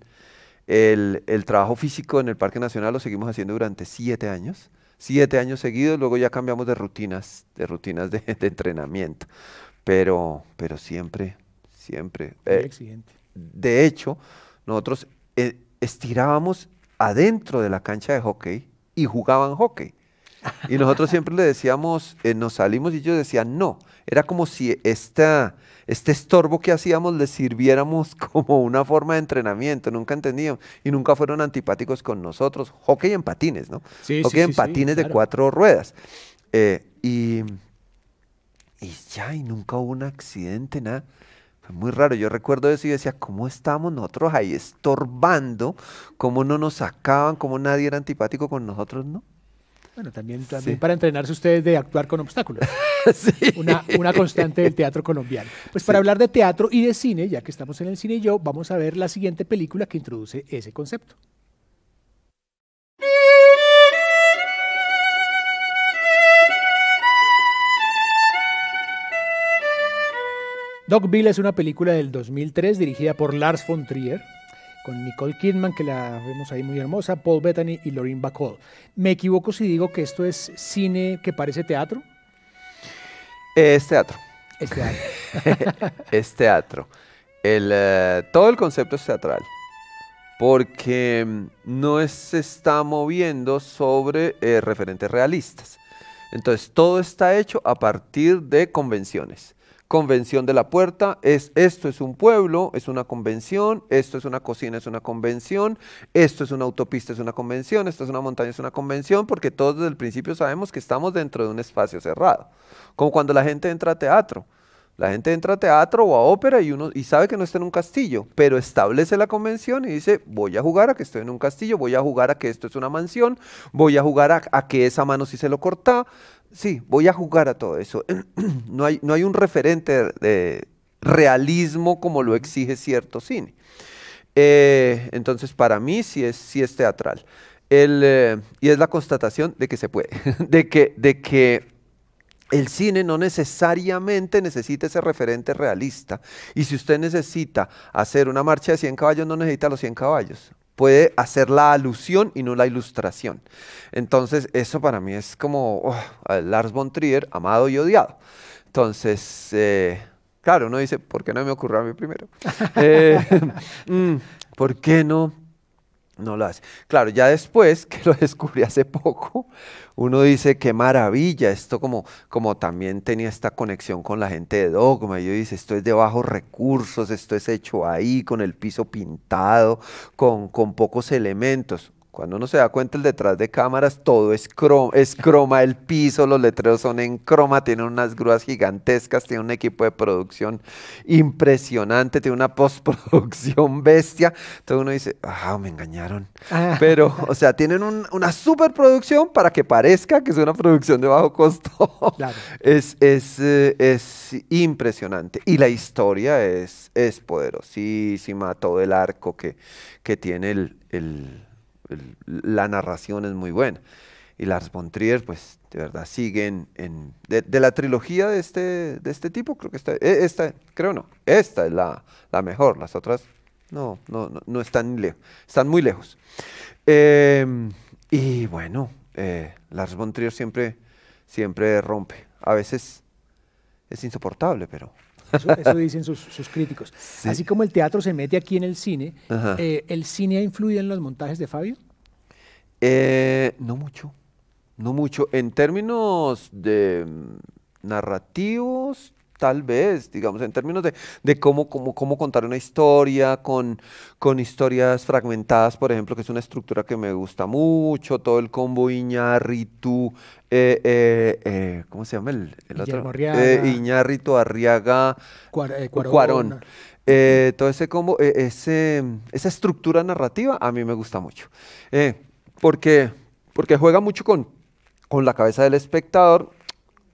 El, trabajo físico en el Parque Nacional lo seguimos haciendo durante siete años, siete años seguidos, luego ya cambiamos de rutinas, de rutinas de, entrenamiento, pero, pero siempre, siempre. Eh, exigente. de hecho, nosotros eh, estirábamos adentro de la cancha de hockey y jugaban hockey. Y nosotros siempre le decíamos, eh, nos salimos y ellos decían no. Era como si este estorbo que hacíamos les sirviéramos [laughs] como una forma de entrenamiento. Nunca entendían y nunca fueron antipáticos con nosotros. Hockey en patines, ¿no? hockey en patines de cuatro ruedas. Eh, y, ya, y nunca hubo un accidente, nada muy raro. Yo recuerdo eso y decía, ¿cómo estamos nosotros ahí estorbando? ¿Cómo no nos sacaban? ¿Cómo nadie era antipático con nosotros? No. Bueno, también, para entrenarse ustedes de actuar con obstáculos. [laughs] una, constante del teatro colombiano. Pues para hablar de teatro y de cine, ya que estamos en el cine y yo, vamos a ver la siguiente película que introduce ese concepto. Dogville es una película del 2003 dirigida por Lars von Trier, con Nicole Kidman, que la vemos ahí muy hermosa, Paul Bettany y Lorraine Bacall. ¿Me equivoco si digo que esto es cine que parece teatro? Es teatro. Es teatro. [laughs] es teatro. Eh, todo el concepto es teatral, porque mm, no se está moviendo sobre eh, referentes realistas. Entonces, todo está hecho a partir de convenciones convención de la puerta, es esto es un pueblo, es una convención, esto es una cocina, es una convención, esto es una autopista, es una convención, esto es una montaña, es una convención, porque todos desde el principio sabemos que estamos dentro de un espacio cerrado, como cuando la gente entra a teatro. La gente entra a teatro o a ópera y uno y sabe que no está en un castillo, pero establece la convención y dice, voy a jugar a que estoy en un castillo, voy a jugar a que esto es una mansión, voy a jugar a, que esa mano sí se lo corta. Sí, voy a jugar a todo eso. [clears throat] no, hay, no hay un referente de realismo como lo exige cierto cine. Eh, entonces, para mí sí es, es teatral. El, eh, y es la constatación de que se puede, [laughs] de que, de que el cine no necesariamente necesita ese referente realista. Y si usted necesita hacer una marcha de 100 caballos, no necesita los 100 caballos. Puede hacer la alusión y no la ilustración. Entonces, eso para mí es como oh, Lars von Trier, amado y odiado. Entonces, eh, claro, uno dice, ¿por qué no me ocurrió a mí primero? [laughs] Eh, [laughs] mm, ¿Por qué no? No lo hace. Claro, ya después [laughs] que lo descubrí hace poco, uno dice, qué maravilla, esto como, como también tenía esta conexión con la gente de Dogma, como yo dice, esto es de bajos recursos, esto es hecho ahí, con el piso pintado, con, con pocos elementos. Cuando uno se da cuenta el detrás de cámaras, todo es croma, es croma, el piso, los letreros son en croma, tienen unas grúas gigantescas, tiene un equipo de producción impresionante, tiene una [laughs] postproducción bestia. Entonces uno dice, ah, me engañaron. Ah. Pero, o sea, tienen una superproducción para que parezca que es una producción de bajo costo. [laughs] Es, eh, es, impresionante. Y la historia es, es poderosísima, todo el arco que, que tiene el la narración es muy buena. Y Lars von pues de verdad siguen, en... de, la trilogía de este, de este tipo, creo que esta, e, esta creo no, esta es la, mejor, las otras no, no, no, están están muy lejos. Em, y bueno, eh, Lars von Trier siempre, siempre rompe. A veces es insoportable, pero eso, dicen sus, críticos. Así como el teatro se mete aquí en el cine, eh, ¿el cine ha influido en los montajes de Fabio? Eh, no mucho, no mucho. En términos de mm, narrativos, tal vez, digamos, en términos de, cómo, cómo, contar una historia, con, con historias fragmentadas, por ejemplo, que es una estructura que me gusta mucho, todo el combo Iñarritu, eh, eh, eh, ¿cómo se llama el, otro? Arriaga, Iñarritu, Arriaga, Cuarón. todo ese combo, ese, esa estructura narrativa a mí me gusta mucho. porque, porque juega mucho con, con la cabeza del espectador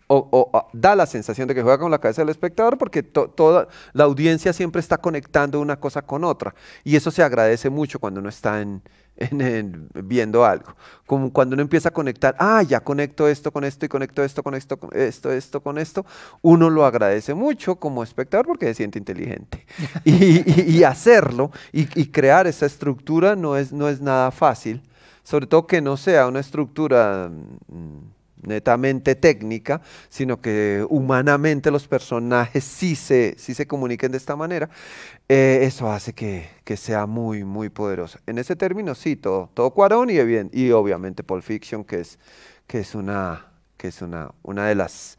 o, da la sensación de que juega con la cabeza del espectador porque toda la audiencia siempre está conectando una cosa con otra y eso se agradece mucho cuando uno está [laughs] en, viendo algo, como cuando uno empieza a conectar, ah, ya conecto esto con esto y conecto esto con esto, esto, esto con esto, uno lo agradece mucho como espectador porque se siente inteligente [laughs] y, hacerlo y, crear esa estructura no es, no es nada fácil, sobre todo que no sea una estructura... Mm, netamente técnica, sino que humanamente los personajes sí se, sí se comuniquen de esta manera, eh, eso hace que, sea muy, muy poderoso. En ese término, sí, todo, Cuarón y, bien, y obviamente Pulp Fiction, que es, que es, una, que es una, una de las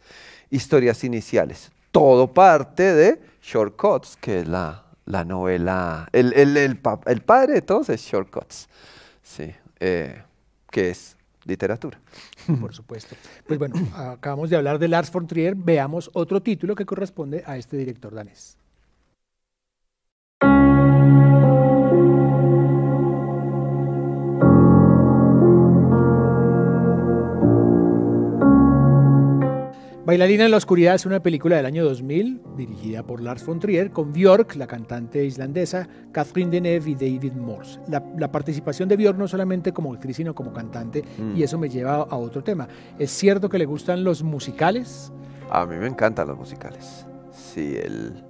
historias iniciales. Todo parte de Shortcuts, que es la, novela, el, el, padre de todos es Shortcuts, sí, eh, que es literatura. [laughs] por supuesto. Pues bueno, acabamos de hablar de Lars von Trier, veamos otro título que corresponde a este director danés. Bailarina en la Oscuridad es una película del año 2000 dirigida por Lars von Trier con Björk, la cantante islandesa, Catherine Deneuve y David Morse. La, participación de Björk no solamente como actriz sino como cantante mm. y eso me lleva a otro tema. ¿Es cierto que le gustan los musicales? A mí me encantan los musicales. Sí, el...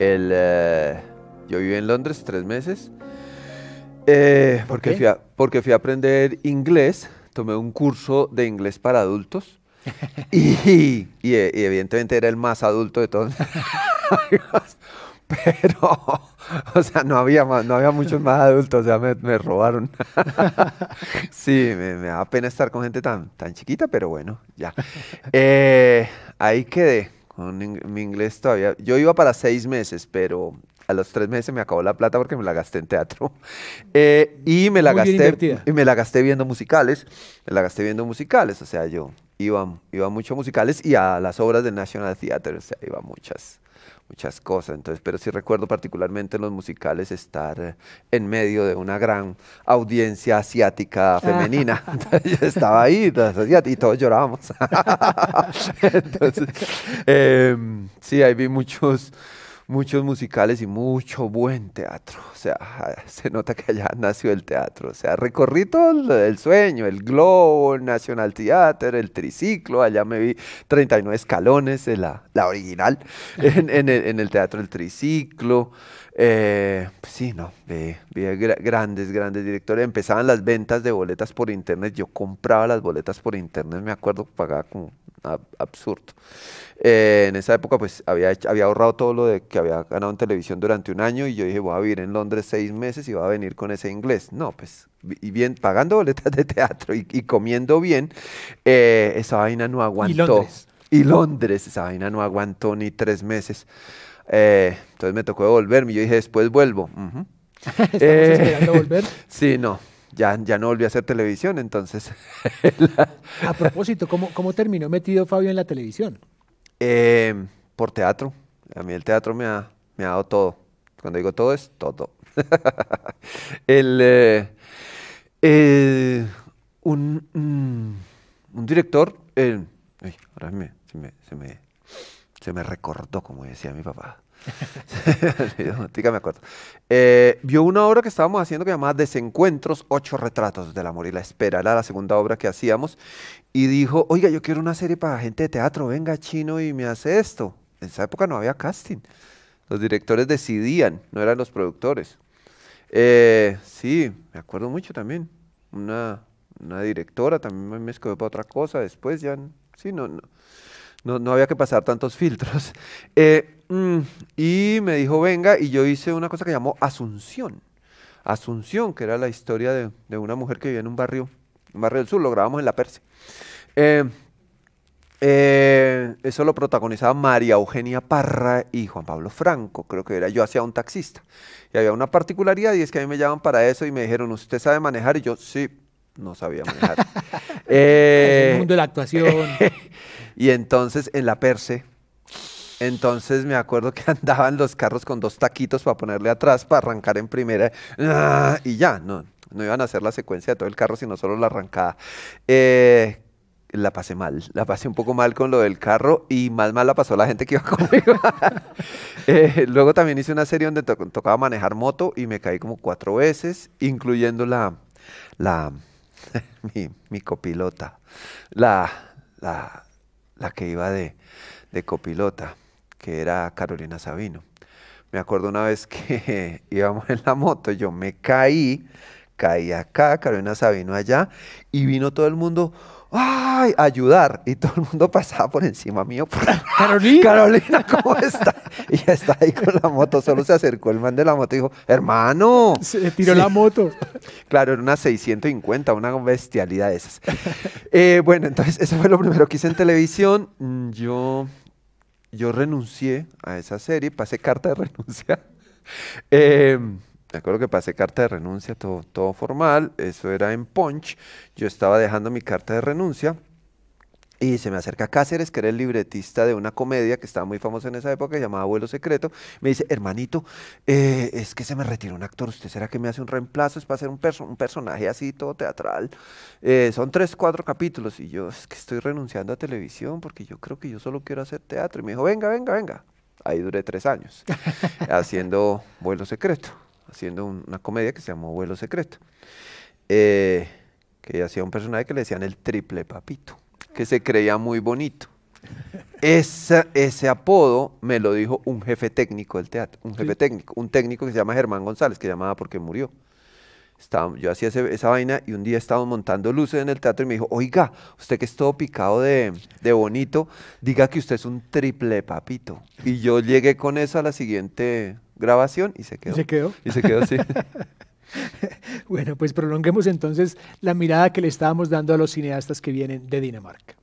Eh, yo viví en Londres tres meses eh, porque, porque fui a aprender inglés, tomé un curso de inglés para adultos y, evidentemente era el más adulto de todos. Pero, o sea, no había, no había muchos más adultos, o sea, me, me robaron. sí, me, da pena estar con gente tan, tan chiquita, pero bueno, ya. Eh, ahí quedé con mi inglés todavía. Yo iba para seis meses, pero a los tres meses me acabó la plata porque me la gasté en teatro. Eh, y, me la gasté, y me la gasté viendo musicales. Me la gasté viendo musicales. O sea, yo iba, iba musicales y a las obras de National Theatre, o sea, iba muchas muchas cosas, entonces, pero sí recuerdo particularmente los musicales estar en medio de una gran audiencia asiática ah. femenina, [laughs] estaba ahí y todos llorábamos, [laughs] em, sí, ahí vi muchos, muchos musicales y mucho buen teatro. O sea, [laughs] se nota que allá nació el teatro. O sea, recorrí todo el, sueño, el globo, el National Theater, el triciclo. Allá me vi 39 escalones, la, original, [laughs] en, el, teatro del triciclo. Eh, sí, no, vi, grandes, grandes directores. Empezaban las ventas de boletas por internet. Yo compraba las boletas por internet, me acuerdo, pagaba como absurdo. Eh, en esa época pues había, ahorrado todo lo de, que había ganado en televisión durante un año y yo dije, voy a vivir en Londres seis meses y voy a venir con ese inglés. No, pues y bien, pagando [laughs] boletas de teatro y, comiendo bien, eh, esa vaina no aguantó. Y Londres. esa vaina no aguantó ni tres meses. Eh, entonces me tocó devolverme. Yo dije, después vuelvo. Uh [laughs] volver? [laughs] Sí, no ya, ya no volví a hacer televisión, entonces. [laughs] A propósito, ¿cómo, ¿cómo terminó metido Fabio en la televisión? Eh, por teatro. A mí el teatro me ha, me ha dado todo. Cuando digo todo es todo. [laughs] el, eh, eh, mm, un, director, ahora se, me, se, me, se me recordó, como decía mi papá. [laughs] acuerdo. Eh, vio una obra que estábamos haciendo que llamaba Desencuentros, ocho retratos del amor y la espera. Era la segunda obra que hacíamos. Y dijo, oiga, yo quiero una serie para gente de teatro. Venga, chino, y me hace esto. En esa época no había casting. Los directores decidían, no eran los productores. Eh, sí, me acuerdo mucho también. Una, una directora también me escogió para otra cosa. Después ya, sí, no, no, no, no había que pasar tantos filtros. [laughs] Eh, Mm, y me dijo, venga, y yo hice una cosa que llamó Asunción. Asunción, que era la historia de, una mujer que vivía en un barrio, un barrio del sur, lo grabamos en La Perse. Eh, eh, eso lo protagonizaba María Eugenia Parra y Juan Pablo Franco, creo que era. Yo hacía un taxista. Y había una particularidad y es que a mí me llaman para eso y me dijeron, ¿usted sabe manejar? Y yo, sí, no sabía manejar. [laughs] el mundo de la actuación. [laughs] y entonces en la Perse entonces me acuerdo que [laughs] andaban los carros con dos taquitos para ponerle atrás, para arrancar en primera. Y ya, no, no iban a hacer la secuencia de todo el carro, sino solo la arrancada. Eh, la pasé mal, la pasé un poco mal con lo del carro y más mal la pasó la gente que iba [laughs] conmigo. [laughs] Eh, luego también hice una serie donde tocaba manejar moto y me caí como cuatro veces, incluyendo la, la, mi, copilota, la, la, la que iba de copilota que era Carolina Sabino. Me acuerdo una vez que [laughs] íbamos en la moto, yo me caí, caí acá, Carolina Sabino allá, y vino todo el mundo, ¡ay! A ayudar. Y todo el mundo [laughs] pasaba por encima mío. [laughs] Carolina. Carolina, ¿cómo está? Y ya está ahí con la moto. Solo se acercó el man de la moto y dijo, hermano. Se tiró la moto. Claro, era una 650, una bestialidad de esas. Eh, bueno, entonces eso fue lo primero que hice en televisión. Mm, yo yo renuncié a esa serie, pasé carta de renuncia. [laughs] Em, me acuerdo que pasé carta de renuncia, todo, todo formal, eso era en Punch. Yo estaba dejando mi carta de renuncia y se me acerca Cáceres, que era el libretista de una comedia que estaba muy famosa en esa época, llamada Vuelo Secreto. Me dice, hermanito, eh, es que se me retiró un actor, ¿usted será que me hace un reemplazo? Es para hacer un, personaje así, todo teatral. Eh, son tres, cuatro capítulos. Y yo, es que estoy renunciando a televisión porque yo creo que yo solo quiero hacer teatro. Y me dijo, venga, venga, venga. Ahí duré tres años [laughs] haciendo Vuelo Secreto, haciendo una comedia que se llamó Vuelo Secreto. Eh, que hacía un personaje que le decían el triple papito que se creía muy bonito. ese apodo me lo dijo un jefe técnico del teatro, un jefe técnico, un técnico que se llama Germán González, que llamaba porque murió. Estaba, yo hacía esa vaina y un día estábamos montando luces en el teatro y me dijo, oiga, usted que es todo picado de, de, bonito, diga que usted es un triple papito. Y yo llegué con eso a la siguiente grabación y se quedó. se quedó. Y se quedó así. [laughs] [laughs] bueno, pues prolonguemos entonces la mirada que le estábamos dando a los cineastas que vienen de Dinamarca.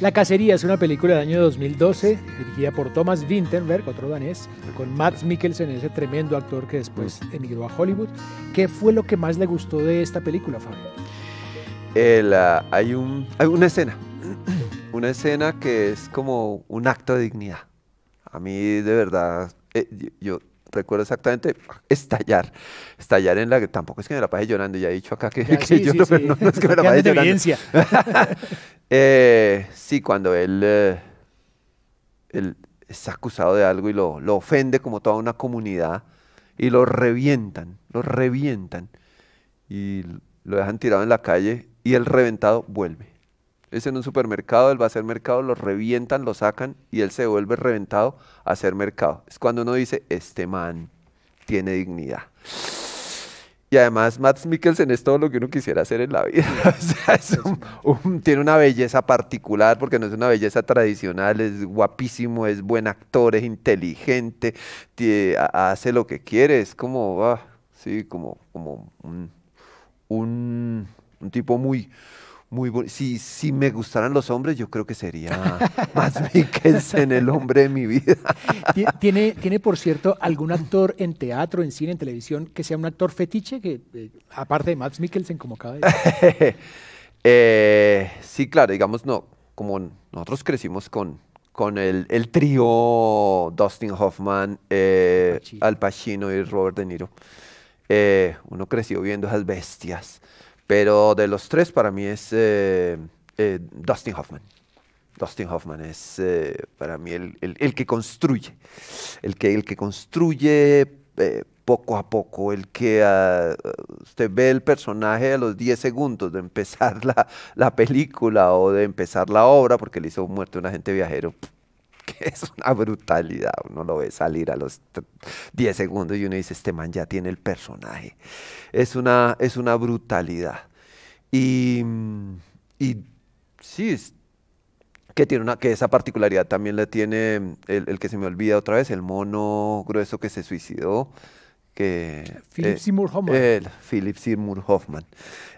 La Cacería es una película del año 2012 dirigida por Thomas Winterberg, otro danés, con Max Mikkelsen, ese tremendo actor que después emigró a Hollywood. ¿Qué fue lo que más le gustó de esta película, Fabio? Eh, hay, hay una escena una escena que es como un acto de dignidad. A mí de verdad, eh, yo, recuerdo exactamente estallar, estallar en la que tampoco es que me la pase llorando, ya he dicho acá que, [laughs] yo no, es que me la pase llorando. [laughs] Eh, sí, cuando eh, él, es acusado de algo y lo, lo, ofende como toda una comunidad y lo revientan, lo revientan y lo dejan tirado en la calle y el reventado vuelve es en un supermercado, él va a hacer mercado, lo revientan, lo sacan y él se vuelve reventado a hacer mercado. Es cuando uno dice, este man tiene dignidad. Y además, Max Mikkelsen es todo lo que uno quisiera hacer en la vida. [laughs] o sea, tiene una belleza particular porque no es una belleza tradicional, es guapísimo, es buen actor, es inteligente, hace lo que quiere, es como, ah, sí, como, como un tipo muy, muy Si, si me gustaran los hombres, yo creo que sería más [laughs] en el hombre de mi vida. [laughs] ¿Tiene, ¿Tiene, por cierto, algún actor en teatro, en cine, en televisión, que sea un actor fetiche, que eh, aparte de Max Mikkelsen, como cada vez? [laughs] eh, sí, claro, digamos, no. Como nosotros crecimos con, con el, el trío Dustin Hoffman, eh, Al Pacino y Robert De Niro. Eh, uno creció viendo esas bestias. Pero de los tres, para mí es eh, eh, Dustin Hoffman. Dustin Hoffman es eh, para mí el, que construye, el que, el que construye poco a poco, el que ah, usted ve el personaje a los 10 segundos de empezar [laughs] la, la película o de empezar la obra, porque le hizo muerte a un agente viajero. [laughs] que es una brutalidad. Uno lo ve salir a los 10 segundos y uno dice, este man ya tiene el personaje. Es una, es una brutalidad. Y, y sí, que tiene una, que esa particularidad también la tiene el, que se me olvida otra vez, el mono grueso que se suicidó. Que, Philip eh, Seymour Hoffman. Philip Seymour Hoffman.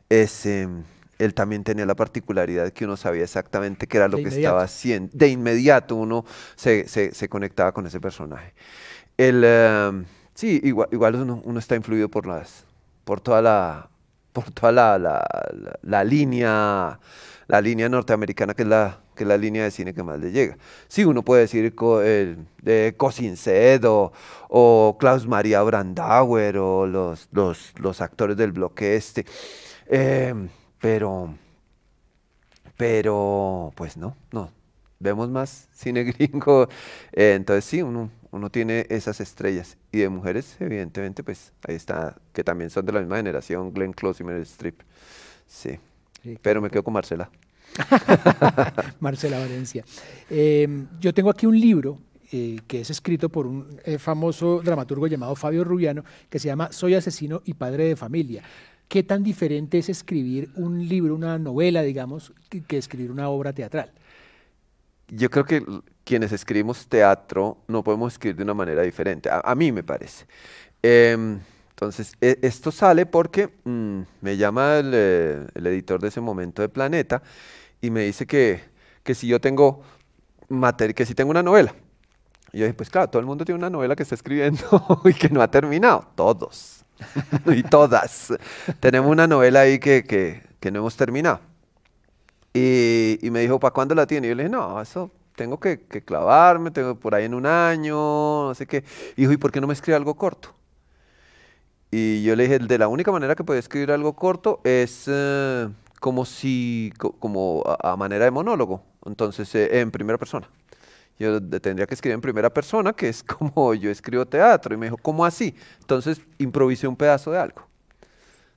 Es, em, él también tenía la particularidad que uno sabía exactamente qué era lo que estaba haciendo. De inmediato uno se, conectaba con ese personaje. El, em, sí, igual, uno, está influido por, las, por toda la, por toda la, la, línea la línea norteamericana, que es la, que la línea de cine que más le llega. Sí, uno puede decir el, de Cosinzed o, o, Klaus Maria Brandauer o los, los, actores del bloque este. Em, pero, pero, pues no, no. Vemos más cine [laughs] gringo. Eh, entonces sí, uno, uno tiene esas estrellas. Y de mujeres, evidentemente, pues ahí está, que también son de la misma generación, Glenn Close y Meryl Streep. Sí. pero me quedo con Marcela. [laughs] Marcela Valencia. Em, yo tengo aquí un libro eh, que es escrito por un eh, famoso dramaturgo llamado Fabio Rubiano, que se llama Soy asesino y padre de familia. ¿Qué tan diferente es escribir un libro, una novela, digamos, que, escribir una obra teatral? Yo creo que quienes escribimos teatro no podemos escribir de una manera diferente, a, mí me parece. Em, entonces, e, esto sale porque mm, me llama eh, el, editor de ese momento de Planeta y me dice que, si yo tengo materia, que si tengo una novela. Y yo dije, pues claro, todo el mundo tiene una novela que está escribiendo [laughs] y que no ha terminado, todos. [laughs] y todas. Tenemos una novela ahí que, no hemos terminado. Y, y me dijo, ¿para cuándo la tiene? Y yo le dije, no, eso tengo que, clavarme, tengo por ahí en un año, no sé qué. Y dijo, ¿y por qué no me escribe algo corto? Y yo le dije, de la única manera que puede escribir algo corto es eh, como si, como a, manera de monólogo. Entonces, eh, en primera persona. Yo tendría que escribir en primera persona, que es [laughs] como yo escribo teatro. Y me dijo, ¿cómo así? Entonces improvisé un pedazo de algo.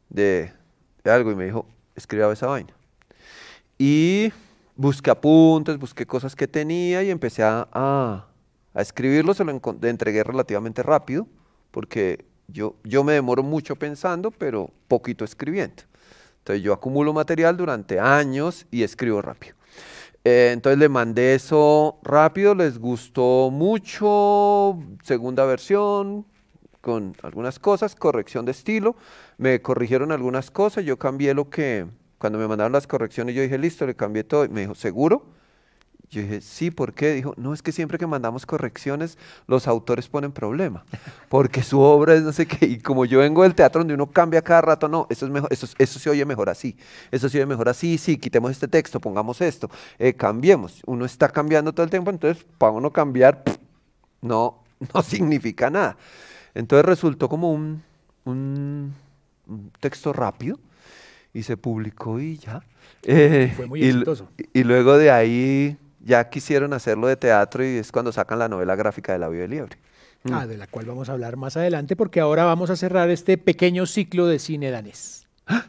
De, algo. Y me dijo, escriba esa vaina. Y busqué apuntes, busqué cosas que tenía y empecé a, a escribirlo. Se lo entregué relativamente rápido, porque yo, yo me demoro mucho pensando, pero poquito escribiendo. Entonces yo acumulo material durante años y escribo rápido. Eh, entonces le mandé eso rápido, les gustó mucho, segunda versión, con algunas cosas, corrección de estilo, me corrigieron algunas cosas, yo cambié lo que, cuando me mandaron las correcciones yo dije, listo, le cambié todo, me dijo, ¿seguro? Yo dije, sí, ¿por qué? Dijo, no, es que siempre que mandamos correcciones, los autores ponen problema, porque su obra es no sé qué, y como yo vengo del teatro donde uno cambia cada rato, no, eso, es mejor, eso, eso se oye mejor así, eso se oye mejor así, sí, quitemos este texto, pongamos esto, eh, cambiemos, uno está cambiando todo el tiempo, entonces para uno cambiar, no, [laughs] no significa nada. Entonces resultó como un, un, texto rápido, y se publicó y ya. Fue eh, muy exitoso. Y luego de ahí ya quisieron hacerlo de teatro y es cuando sacan la novela gráfica de La Vida Libre. Liebre. Ah, de la cual vamos a hablar más adelante porque ahora vamos a cerrar este pequeño ciclo de cine danés. ¡Ah!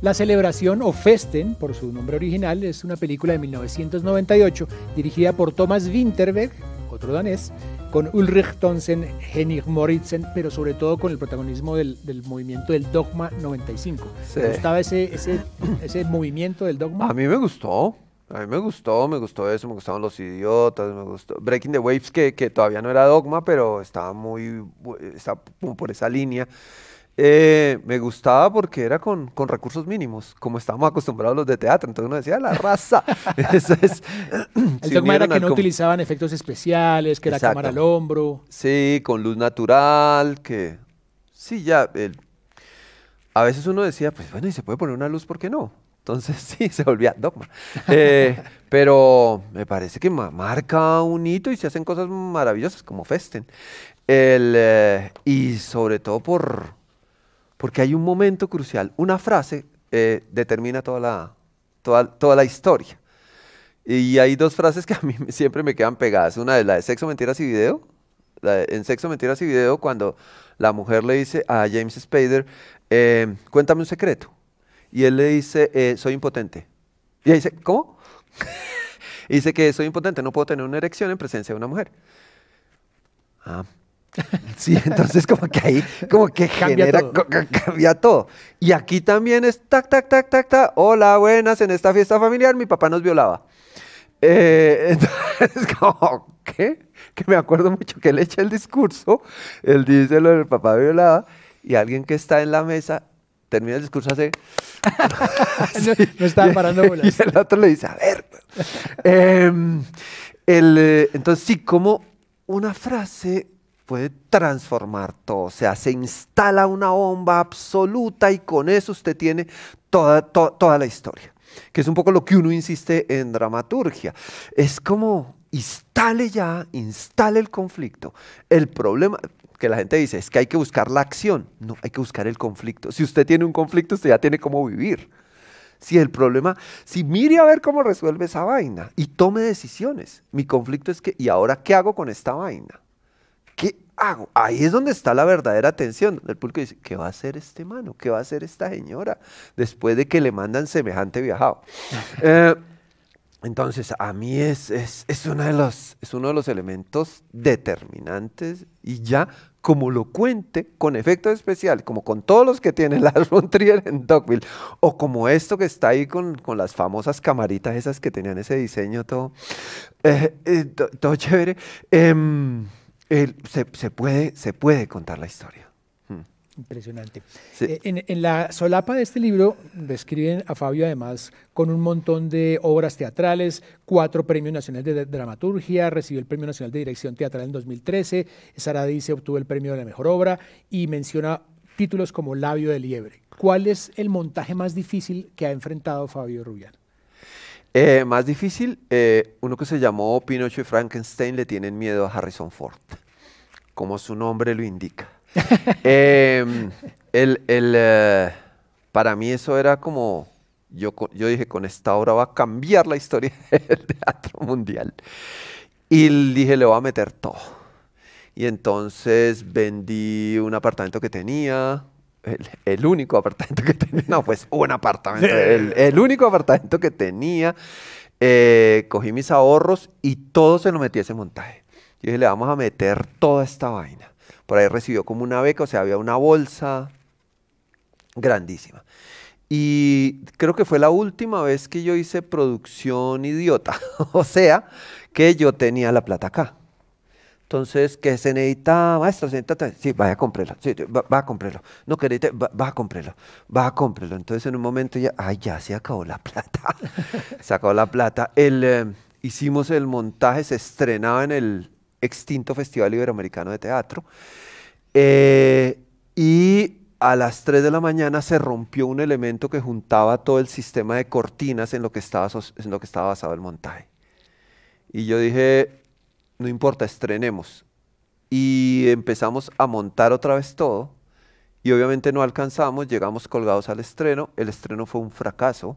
La celebración o Festen, por su nombre original, es una película de 1998 dirigida por Thomas Winterberg, otro danés, con Ulrich Thomsen, Henning Moritzen, pero sobre todo con el protagonismo del, del movimiento del Dogma 95. Sí. ¿Te gustaba ese, ese, [coughs] ese movimiento del Dogma? A mí me gustó. A mí me gustó, me gustó eso, me gustaban los idiotas, me gustó Breaking the Waves, que, que todavía no era dogma, pero estaba muy, está por esa línea. Eh, me gustaba porque era con, recursos mínimos, como estábamos acostumbrados los de teatro. Entonces uno decía, la raza. [laughs] Eso es. [clears throat] El dogma era que no utilizaban efectos especiales, que cámara al hombro. Sí, con luz natural, que. Sí, ya. A veces uno decía, pues bueno, y se puede poner una luz, ¿por qué no? Entonces [laughs] sí, se volvía dogma. [laughs] Eh, pero me parece que marca un hito y se hacen cosas maravillosas como Festen. Eh, y sobre todo por porque hay un momento crucial. Una frase eh, determina toda la, toda, toda la historia. Y hay dos frases que a mí [laughs] siempre me quedan pegadas. Una es la de sexo, mentiras y video. en sexo, mentiras y video, cuando la mujer le dice a James Spader, eh, cuéntame un secreto. Y él le dice, eh, soy impotente. Y ella dice, ¿cómo? [laughs] dice que soy impotente, no puedo tener una erección en presencia de una mujer. Ah, [laughs] Sí, entonces como que ahí, como que [laughs] genera, todo. cambia todo. Y aquí también es tac, tac, tac, tac, tac, hola, buenas, en esta fiesta familiar mi papá nos violaba. Eh, [laughs] entonces, como, ¿qué? Que me acuerdo mucho que él echa el discurso, él dice lo del papá violaba, y alguien que está en la mesa termina el discurso hace... no, estaba parando bolas. Y el otro le dice, a ver... Pues". Em, el, eh, entonces, sí, como una frase puede transformar todo. O sea, se instala una bomba absoluta y con eso usted tiene toda, toda la historia. Que es un poco lo que uno insiste en dramaturgia. Es como instale ya, instale el conflicto. El problema que la gente dice es que hay que buscar la acción. No, hay que buscar el conflicto. Si usted tiene un conflicto, usted ya tiene cómo vivir. Si el problema, si mire a ver cómo resuelve esa vaina y tome decisiones. Mi conflicto es que, ¿y ahora qué hago con esta vaina? ¿Qué hago? Ahí es donde está la verdadera tensión. El público dice, ¿qué va a hacer este mano? ¿Qué va a hacer esta señora después de que le mandan semejante viajado? [laughs] Eh, entonces, a mí es, es, uno de los, es uno de los elementos determinantes y ya como lo cuente con efecto especial, como con todos los que tienen la [laughs] Ron Trier en Dogville, o como esto que está ahí con, las famosas camaritas esas que tenían ese diseño todo, eh, eh, todo, chévere. Em, se, puede, se puede contar la historia. Hmm. Impresionante. Eh, en, la solapa de este libro describen a Fabio además con un montón de obras teatrales, cuatro premios nacionales de dramaturgia, recibió el Premio Nacional de Dirección Teatral en 2013, Sara Dice obtuvo el Premio de la Mejor Obra y menciona títulos como Labio de Liebre. ¿Cuál es el montaje más difícil que ha enfrentado Fabio Rubián? Eh, más difícil, eh, uno que se llamó Pinocho y Frankenstein le tienen miedo a Harrison Ford, como su nombre lo indica. [laughs] Em, eh, para mí eso era como, yo, yo dije, con esta obra va a cambiar la historia [laughs] del teatro mundial. Y dije, le voy a meter todo. Y entonces vendí un apartamento que tenía, el, único apartamento que tenía, no, pues un apartamento, el, único apartamento que tenía, eh, cogí mis ahorros y todo se lo metí a ese montaje. Yo dije, le vamos a meter toda esta vaina. Por ahí recibió como una beca, o sea, había una bolsa grandísima. Y creo que fue la última vez que yo hice producción idiota. [laughs] o sea, que yo tenía la plata acá. Entonces, ¿qué se necesita, maestro? ¿Se Sí, vaya a comprarlo. Sí, va, a comprarlo. No querés, va, a comprarlo. Va a comprarlo. Entonces, en un momento ya, ay, ya se acabó la plata. [laughs] se acabó la plata. El, eh, hicimos el montaje, se estrenaba en el extinto Festival Iberoamericano de Teatro. Eh, y a las 3 de la mañana se rompió un elemento que juntaba todo el sistema de cortinas en lo que estaba, en lo que estaba basado el montaje. Y yo dije, no importa, estrenemos. Y empezamos a montar otra vez todo. Y obviamente no alcanzamos, llegamos colgados al estreno. El estreno fue un fracaso.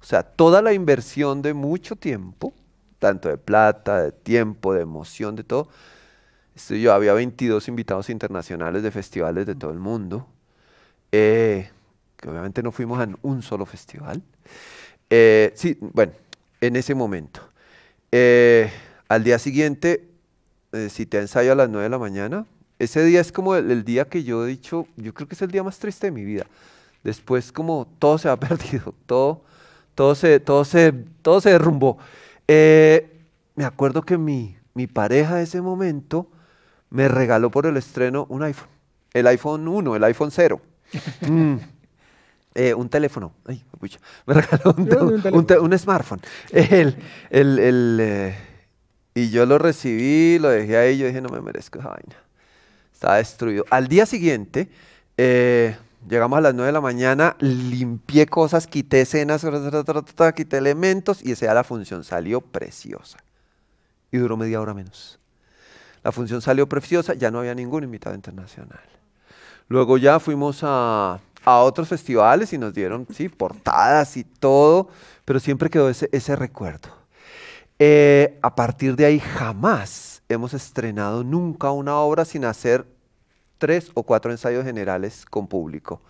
O sea, toda la inversión de mucho tiempo, tanto de plata, de tiempo, de emoción, de todo. yo había 22 invitados internacionales de festivales de todo el mundo. Eh, que obviamente no fuimos a un solo festival. Eh, sí, bueno, en ese momento. Eh, al día siguiente, eh, si te ensayo a las 9 de la mañana, ese día es como el, día que yo he dicho, yo creo que es el día más triste de mi vida. Después como todo se ha [laughs] perdido, todo, todo, se, todo, se, todo se derrumbó. Eh, me acuerdo que mi, mi pareja de ese momento me regaló por el estreno un iPhone, el iPhone 1, el iPhone 0. [laughs] Mm. Eh, un teléfono. Ay, me [laughs] regaló un, smartphone. El, el, el y yo lo recibí, lo dejé ahí, yo dije, no me merezco esa vaina. Estaba destruido. Al día siguiente, eh, llegamos a las 9 de la mañana, limpié cosas, quité escenas, quité elementos y esa la función salió preciosa. Y duró media hora menos. La función salió preciosa, ya no había ningún invitado internacional. Luego ya fuimos a, a otros festivales y nos dieron, sí, portadas y todo, pero siempre quedó ese, ese recuerdo eh, a partir de ahí jamás hemos estrenado nunca una obra sin hacer tres o cuatro ensayos generales con público.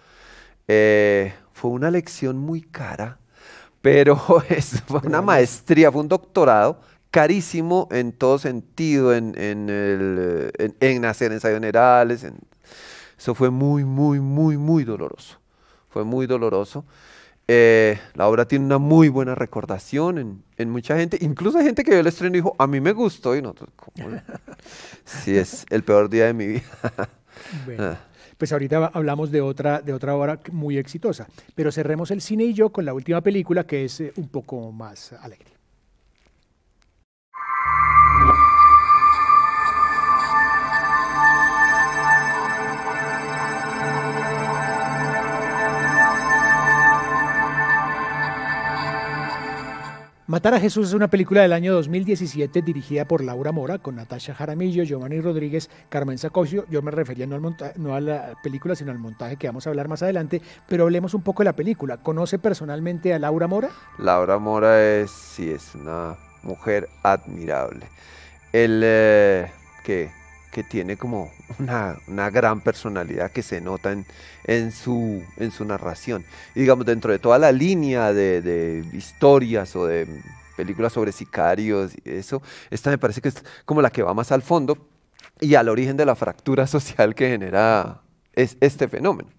Eh, fue una lección muy cara, pero [laughs] fue una maestría, fue un doctorado carísimo en todo sentido, en, en hacer ensayos generales. eso fue muy, muy, muy, muy doloroso. Fue muy doloroso. Eh, la obra tiene una muy buena recordación en, mucha gente. Incluso hay gente que vio el estreno y dijo, a mí me gustó. Y no, ¿cómo? [laughs] sí, es el peor día de mi vida. [laughs] Ah. Pues ahorita hablamos de otra, de otra obra muy exitosa. Pero cerremos el cine y yo con la última película que es eh, un poco más alegre. Matar a Jesús es una película del año 2017 dirigida por Laura Mora con Natasha Jaramillo, Giovanni Rodríguez, Carmen Sacocio. Yo me refería no, no a la película, sino al montaje que vamos a hablar más adelante, pero hablemos un poco de la película. ¿Conoce personalmente a Laura Mora? Laura Mora es, sí, es una mujer admirable. El, eh, ¿qué? que tiene como una, gran personalidad que se nota en, en, su, en su narración. Y digamos, dentro de toda la línea de, historias o de películas sobre sicarios y eso, esta me parece que es como la que va más al fondo y al origen de la fractura [laughs] social que genera es, este fenómeno.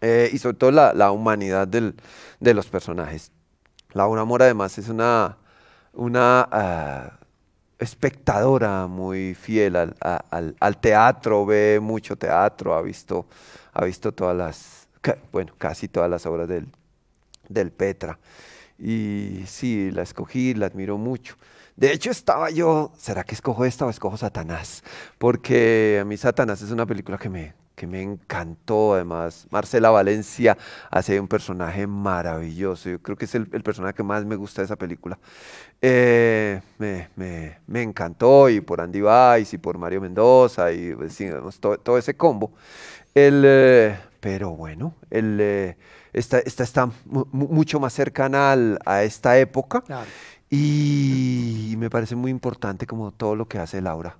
Eh, y sobre todo la, humanidad de los personajes. Laura Mora además es una, una ah, espectadora, muy fiel al, al, al, teatro, ve mucho teatro, ha visto, ha visto todas las, bueno, casi todas las obras del, del Petra. Y sí, la escogí, la admiro mucho. De hecho, estaba yo, ¿será que escojo esta o escojo Satanás? Porque a mí Satanás es una película que me, que me encantó además. Marcela Valencia hace un personaje maravilloso. Yo creo que es el, personaje que más me gusta de esa película. Eh, me, encantó y por Andy Weiss y por Mario Mendoza y pues, todo, ese combo. El, eh, pero bueno, el, eh, esta, está mucho más cercana a esta época y me parece muy importante como todo lo que hace Laura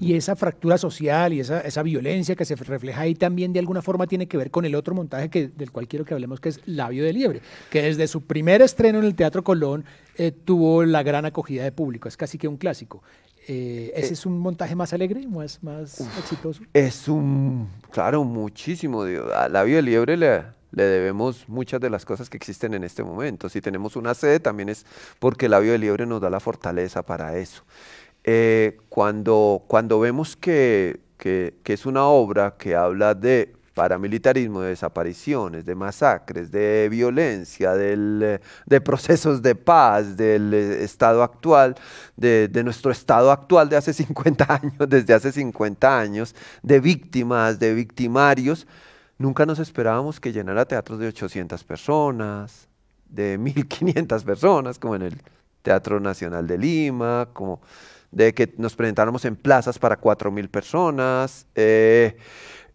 y esa fractura social y esa, violencia que se refleja ahí también de alguna forma tiene que ver con el otro montaje que, del cual quiero que hablemos, que es Labio de Liebre, que desde su primer estreno en el Teatro Colón eh, tuvo la gran acogida de público, es casi que un clásico. Eh, ¿Ese eh, es un montaje más alegre, más, más exitoso? Es un, claro, muchísimo. A Labio de Liebre le, debemos muchas de las cosas que existen en este momento. Si tenemos una sede también es porque labio de liebre nos da la fortaleza para eso. Eh, cuando, cuando vemos que, que, es una obra que habla de paramilitarismo, de desapariciones, de masacres, de violencia, de procesos de paz, del eh, estado actual, de, de, nuestro estado actual de hace 50 [laughs] años, desde hace 50 años, de víctimas, de victimarios. Nunca nos esperábamos que llenara teatros de 800 personas, de 1.500 personas, como en el Teatro Nacional de Lima, como de que nos presentáramos en plazas para 4.000 personas. Eh,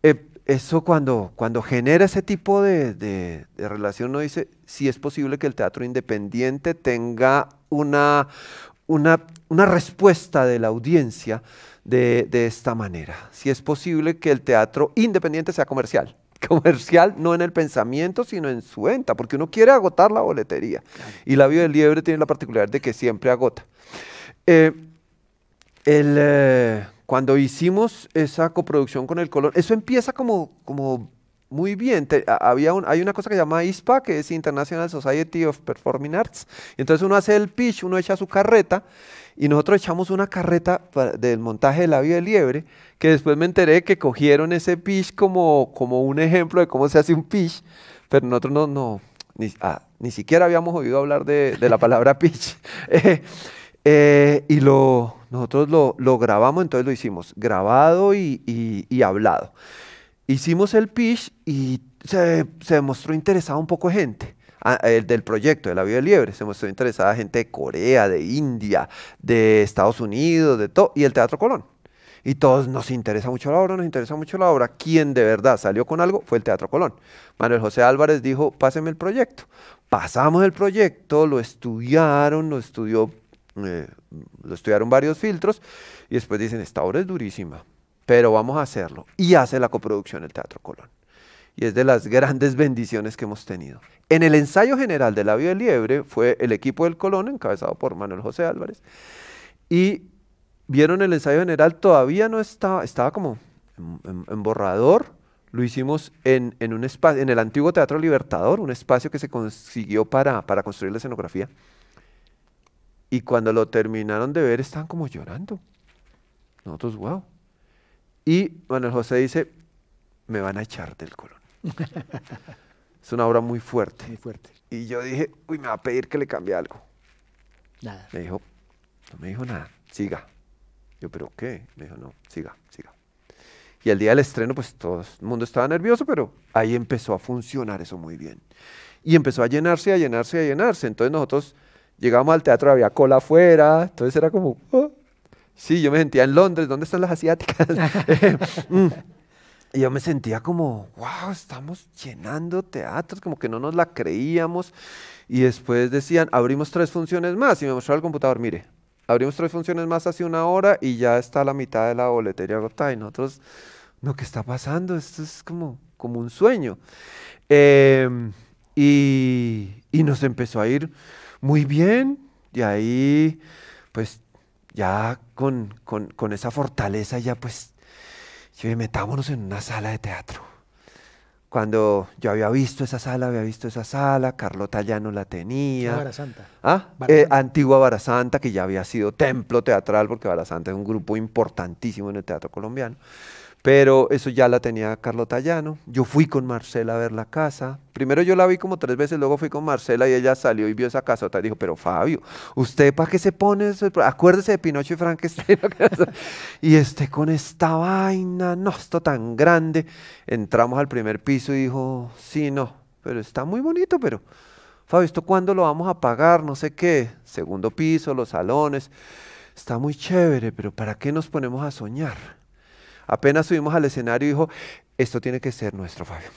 eh, eso cuando, cuando genera ese tipo de, relación, uno dice, si es posible que el teatro independiente tenga una, una, una respuesta de la audiencia de, esta manera. Si es posible que el teatro independiente sea comercial. [laughs] Comercial no en el pensamiento, sino en su venta, porque uno quiere agotar la boletería. Y la vida del liebre tiene la particularidad de que siempre agota. Eh, el, eh, cuando hicimos esa coproducción con el color, eso empieza como, como muy bien. había hay una cosa que se llama ISPA, que es International Society of Performing Arts. Y entonces uno hace el pitch, uno echa su carreta, y nosotros echamos una carreta del montaje de La vida de Liebre, que después me enteré que cogieron ese pitch como, como un ejemplo de cómo se hace un pitch, pero nosotros no, no ni, ah, siquiera habíamos oído hablar de, la palabra [laughs] pitch. [laughs] Eh, eh, y lo, nosotros lo, grabamos, entonces lo hicimos grabado y, hablado. Hicimos el pitch y se, mostró interesada un poco gente. Ah, el del proyecto de la vida liebre, se mostró interesada gente de Corea, de India, de Estados Unidos, de todo, y el Teatro Colón. Y todos nos interesa mucho la obra, nos interesa mucho la obra. Quien de verdad salió con algo fue el Teatro Colón. Manuel José Álvarez dijo, páseme el proyecto. Pasamos el proyecto, lo estudiaron, lo estudió lo estudiaron varios filtros y después dicen, esta obra es durísima, pero vamos a hacerlo. Y hace la coproducción el Teatro Colón. Y es de las [laughs] grandes bendiciones que hemos tenido. En el ensayo general de La Vía de Liebre fue el equipo del Colón, encabezado por Manuel José Álvarez, y vieron el ensayo general, todavía no estaba, estaba como en, borrador, lo hicimos en, un espacio, en el antiguo Teatro Libertador, un espacio que se consiguió para construir la escenografía. Y cuando lo terminaron de ver, estaban como llorando. Nosotros, wow. Y Manuel José dice, me van a echar del Colón. [laughs] es una obra muy fuerte. Muy fuerte. Y yo dije, uy, me va a pedir que le cambie algo. Nada. Me dijo, no me dijo nada, siga. Yo, ¿pero qué? Me dijo, no, siga, siga. Y el día del estreno, pues todo el mundo estaba nervioso, pero ahí empezó a funcionar eso muy bien. Y empezó a llenarse, a llenarse, a llenarse. Entonces nosotros Llegamos al teatro, había cola afuera, entonces era como, ah". sí, yo me sentía en Londres, ¿dónde están las asiáticas? [laughs] [laughs] Mm. Y yo me sentía como, wow, estamos llenando teatros, como que no nos la creíamos. Y después decían, abrimos tres funciones más. Y me mostraba el computador, mire, abrimos tres funciones más hace una hora y ya está la mitad de la boletería rota. Y nosotros, no, ¿qué está pasando? Esto es como, como un sueño. Em, y, y nos empezó a ir muy bien. Y ahí, pues ya con, esa fortaleza, ya pues, metámonos en una sala de teatro. Cuando yo había visto esa sala, había visto esa sala, Carlota ya no la tenía. Barasanta. ¿Ah? Eh, antigua Barasanta, que ya había sido templo teatral, porque Barasanta es un grupo importantísimo en el teatro colombiano pero eso ya la tenía Carlota Llano. Yo fui con Marcela a ver la casa. Primero yo la vi como tres veces, luego fui con Marcela y ella salió y vio esa casa, dijo, pero Fabio, ¿usted para qué se pone eso? Acuérdese de Pinocho y Frankenstein. [laughs] y este con esta vaina, no, esto tan grande. Entramos al primer piso y dijo, sí, no, pero está muy bonito, pero Fabio, ¿esto cuándo lo vamos a pagar? No sé qué. Segundo piso, los salones. Está muy chévere, pero ¿para qué nos ponemos a soñar? Apenas subimos al escenario y dijo, esto tiene que ser nuestro, Fabio.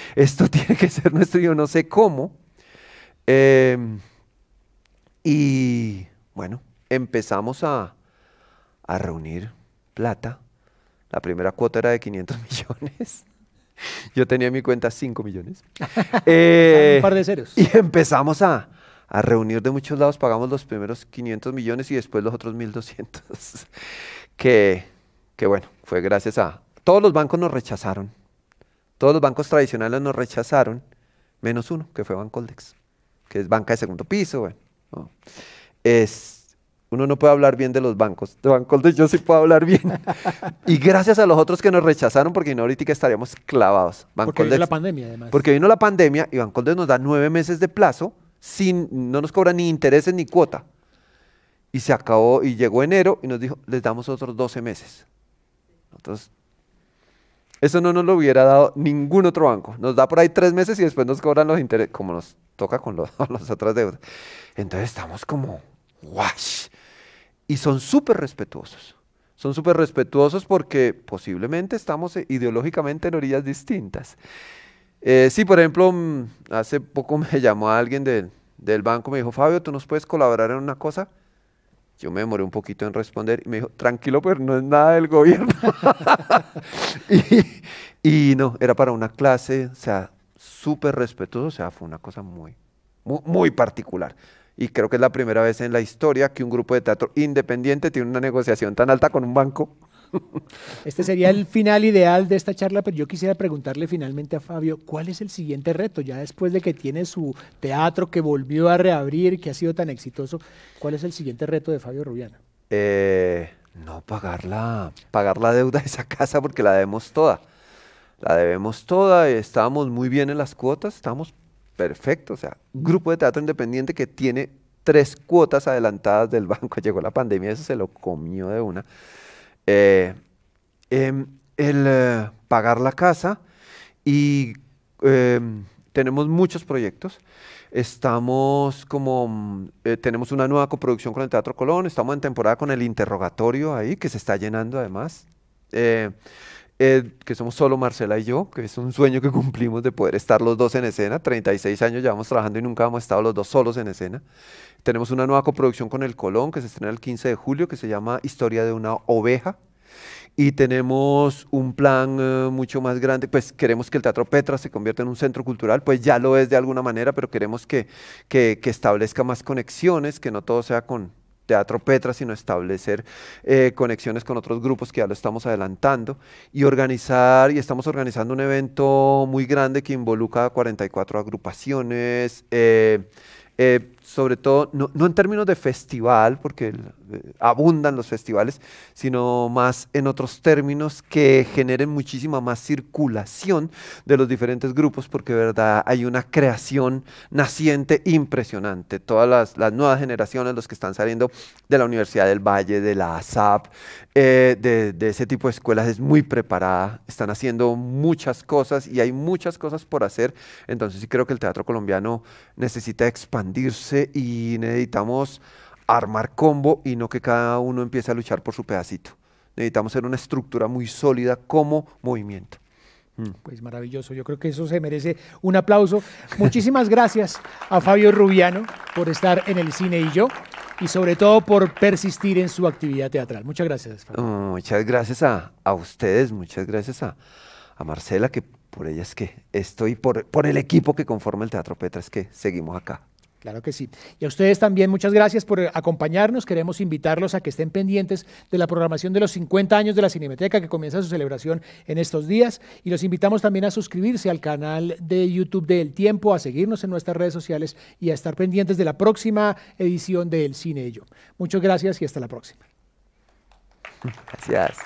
[laughs] esto tiene que ser nuestro, yo no sé cómo. Em, y bueno, empezamos a, reunir plata. La primera cuota era de 500 [laughs] millones. Yo tenía en mi cuenta 5 millones. [laughs] Eh, un par de ceros. Y empezamos a, a, reunir de muchos lados. Pagamos los primeros 500 millones y después los otros 1.200. que que bueno, fue gracias a... Todos los bancos nos rechazaron. Todos los bancos tradicionales nos rechazaron, menos uno, que fue Bancoldex, que es banca de segundo piso. es, uno no puede hablar bien de los bancos. De Bancoldex yo sí puedo hablar bien. y gracias a los otros que nos rechazaron, porque no ahorita estaríamos clavados. porque vino la pandemia, además. Porque vino la pandemia y Bancoldex nos da nueve meses de plazo, sin, no nos cobra ni intereses ni cuota. Y se acabó, y llegó enero y nos dijo, les damos otros 12 meses. Entonces, eso no nos lo hubiera dado ningún otro banco. Nos da por ahí tres meses y después nos cobran los intereses, como nos toca con, los, [laughs] las otras deudas. Entonces estamos como, ¡wash! Y son súper respetuosos. Son súper respetuosos porque posiblemente estamos e-, ideológicamente en orillas distintas. Eh, sí, por ejemplo, mm, hace poco [laughs] me llamó alguien del banco, me dijo, Fabio, ¿tú nos puedes colaborar en una cosa? Yo me demoré un poquito en responder y me dijo, tranquilo, pero pues, no es nada del gobierno. [laughs] y, no, era para una clase, o sea, súper respetuoso, o sea, fue una cosa muy, muy, muy particular. Y creo que es la primera vez en la historia que un grupo de teatro independiente tiene una negociación tan alta con un banco. [laughs] Este sería el final ideal de esta charla, pero yo quisiera preguntarle finalmente a Fabio, ¿cuál es el siguiente reto? Ya después de que tiene su teatro que volvió a reabrir, que ha sido tan exitoso, ¿cuál es el siguiente reto de Fabio Rubiana? Eh, no pagar la, pagar la deuda de esa casa porque la debemos toda. La debemos toda, estábamos muy bien en las cuotas, estamos perfectos. O sea, grupo de teatro independiente que tiene tres cuotas adelantadas del banco. [laughs] Llegó la pandemia, eso se lo comió de una. Eh, em, el eh, pagar la casa y em, tenemos muchos proyectos. Estamos como, mm, eh, tenemos una nueva coproducción con el Teatro Colón, estamos en temporada con el interrogatorio ahí, que se está llenando además que somos solo Marcela y yo, que es un sueño que [laughs] cumplimos de poder estar los dos en escena. 36 años llevamos trabajando y nunca hemos estado los dos solos en escena. Tenemos una nueva coproducción con El Colón que se estrena el 15 de julio, que se llama Historia de una oveja. Y tenemos un plan eh, mucho más grande, pues queremos que el Teatro Petra se convierta en un centro cultural, pues ya lo es de alguna manera, pero queremos que establezca más conexiones, que no todo sea con, Teatro Petra, sino establecer eh, conexiones con otros grupos que ya lo estamos adelantando y organizar, y estamos organizando un evento muy grande que involucra a 44 agrupaciones. Eh, eh, sobre todo, no, en términos de festival, porque eh, abundan los festivales, sino más en otros términos que generen muchísima más circulación de los diferentes grupos, porque verdad hay una creación naciente impresionante. Todas las, nuevas generaciones, los que están saliendo de la Universidad del Valle, de la ASAP, eh, de, de ese tipo de escuelas, es muy preparada, están haciendo muchas cosas y hay muchas cosas por hacer. Entonces sí creo que el teatro colombiano necesita expandirse y necesitamos armar combo y no que cada uno empiece a luchar por su pedacito. Necesitamos ser una estructura muy sólida como movimiento. Mm. Pues maravilloso, yo creo que eso se merece un aplauso. Muchísimas [laughs] gracias a Fabio Rubiano por estar en el cine y yo y sobre todo por persistir en su actividad teatral. Muchas gracias. Fabio. Mm, muchas gracias a, ustedes, muchas gracias a, Marcela, que por ella es que estoy, por, por el equipo que conforma el Teatro Petra, es que seguimos acá. Claro que sí. Y a ustedes también muchas gracias por acompañarnos. Queremos invitarlos a que estén pendientes de la programación de los 50 años de la Cinemateca que comienza su celebración en estos días. Y los invitamos también a suscribirse al canal de YouTube de El Tiempo, a seguirnos en nuestras redes sociales y a estar pendientes de la próxima edición de El Cine Ello. Muchas gracias y hasta la próxima. Gracias.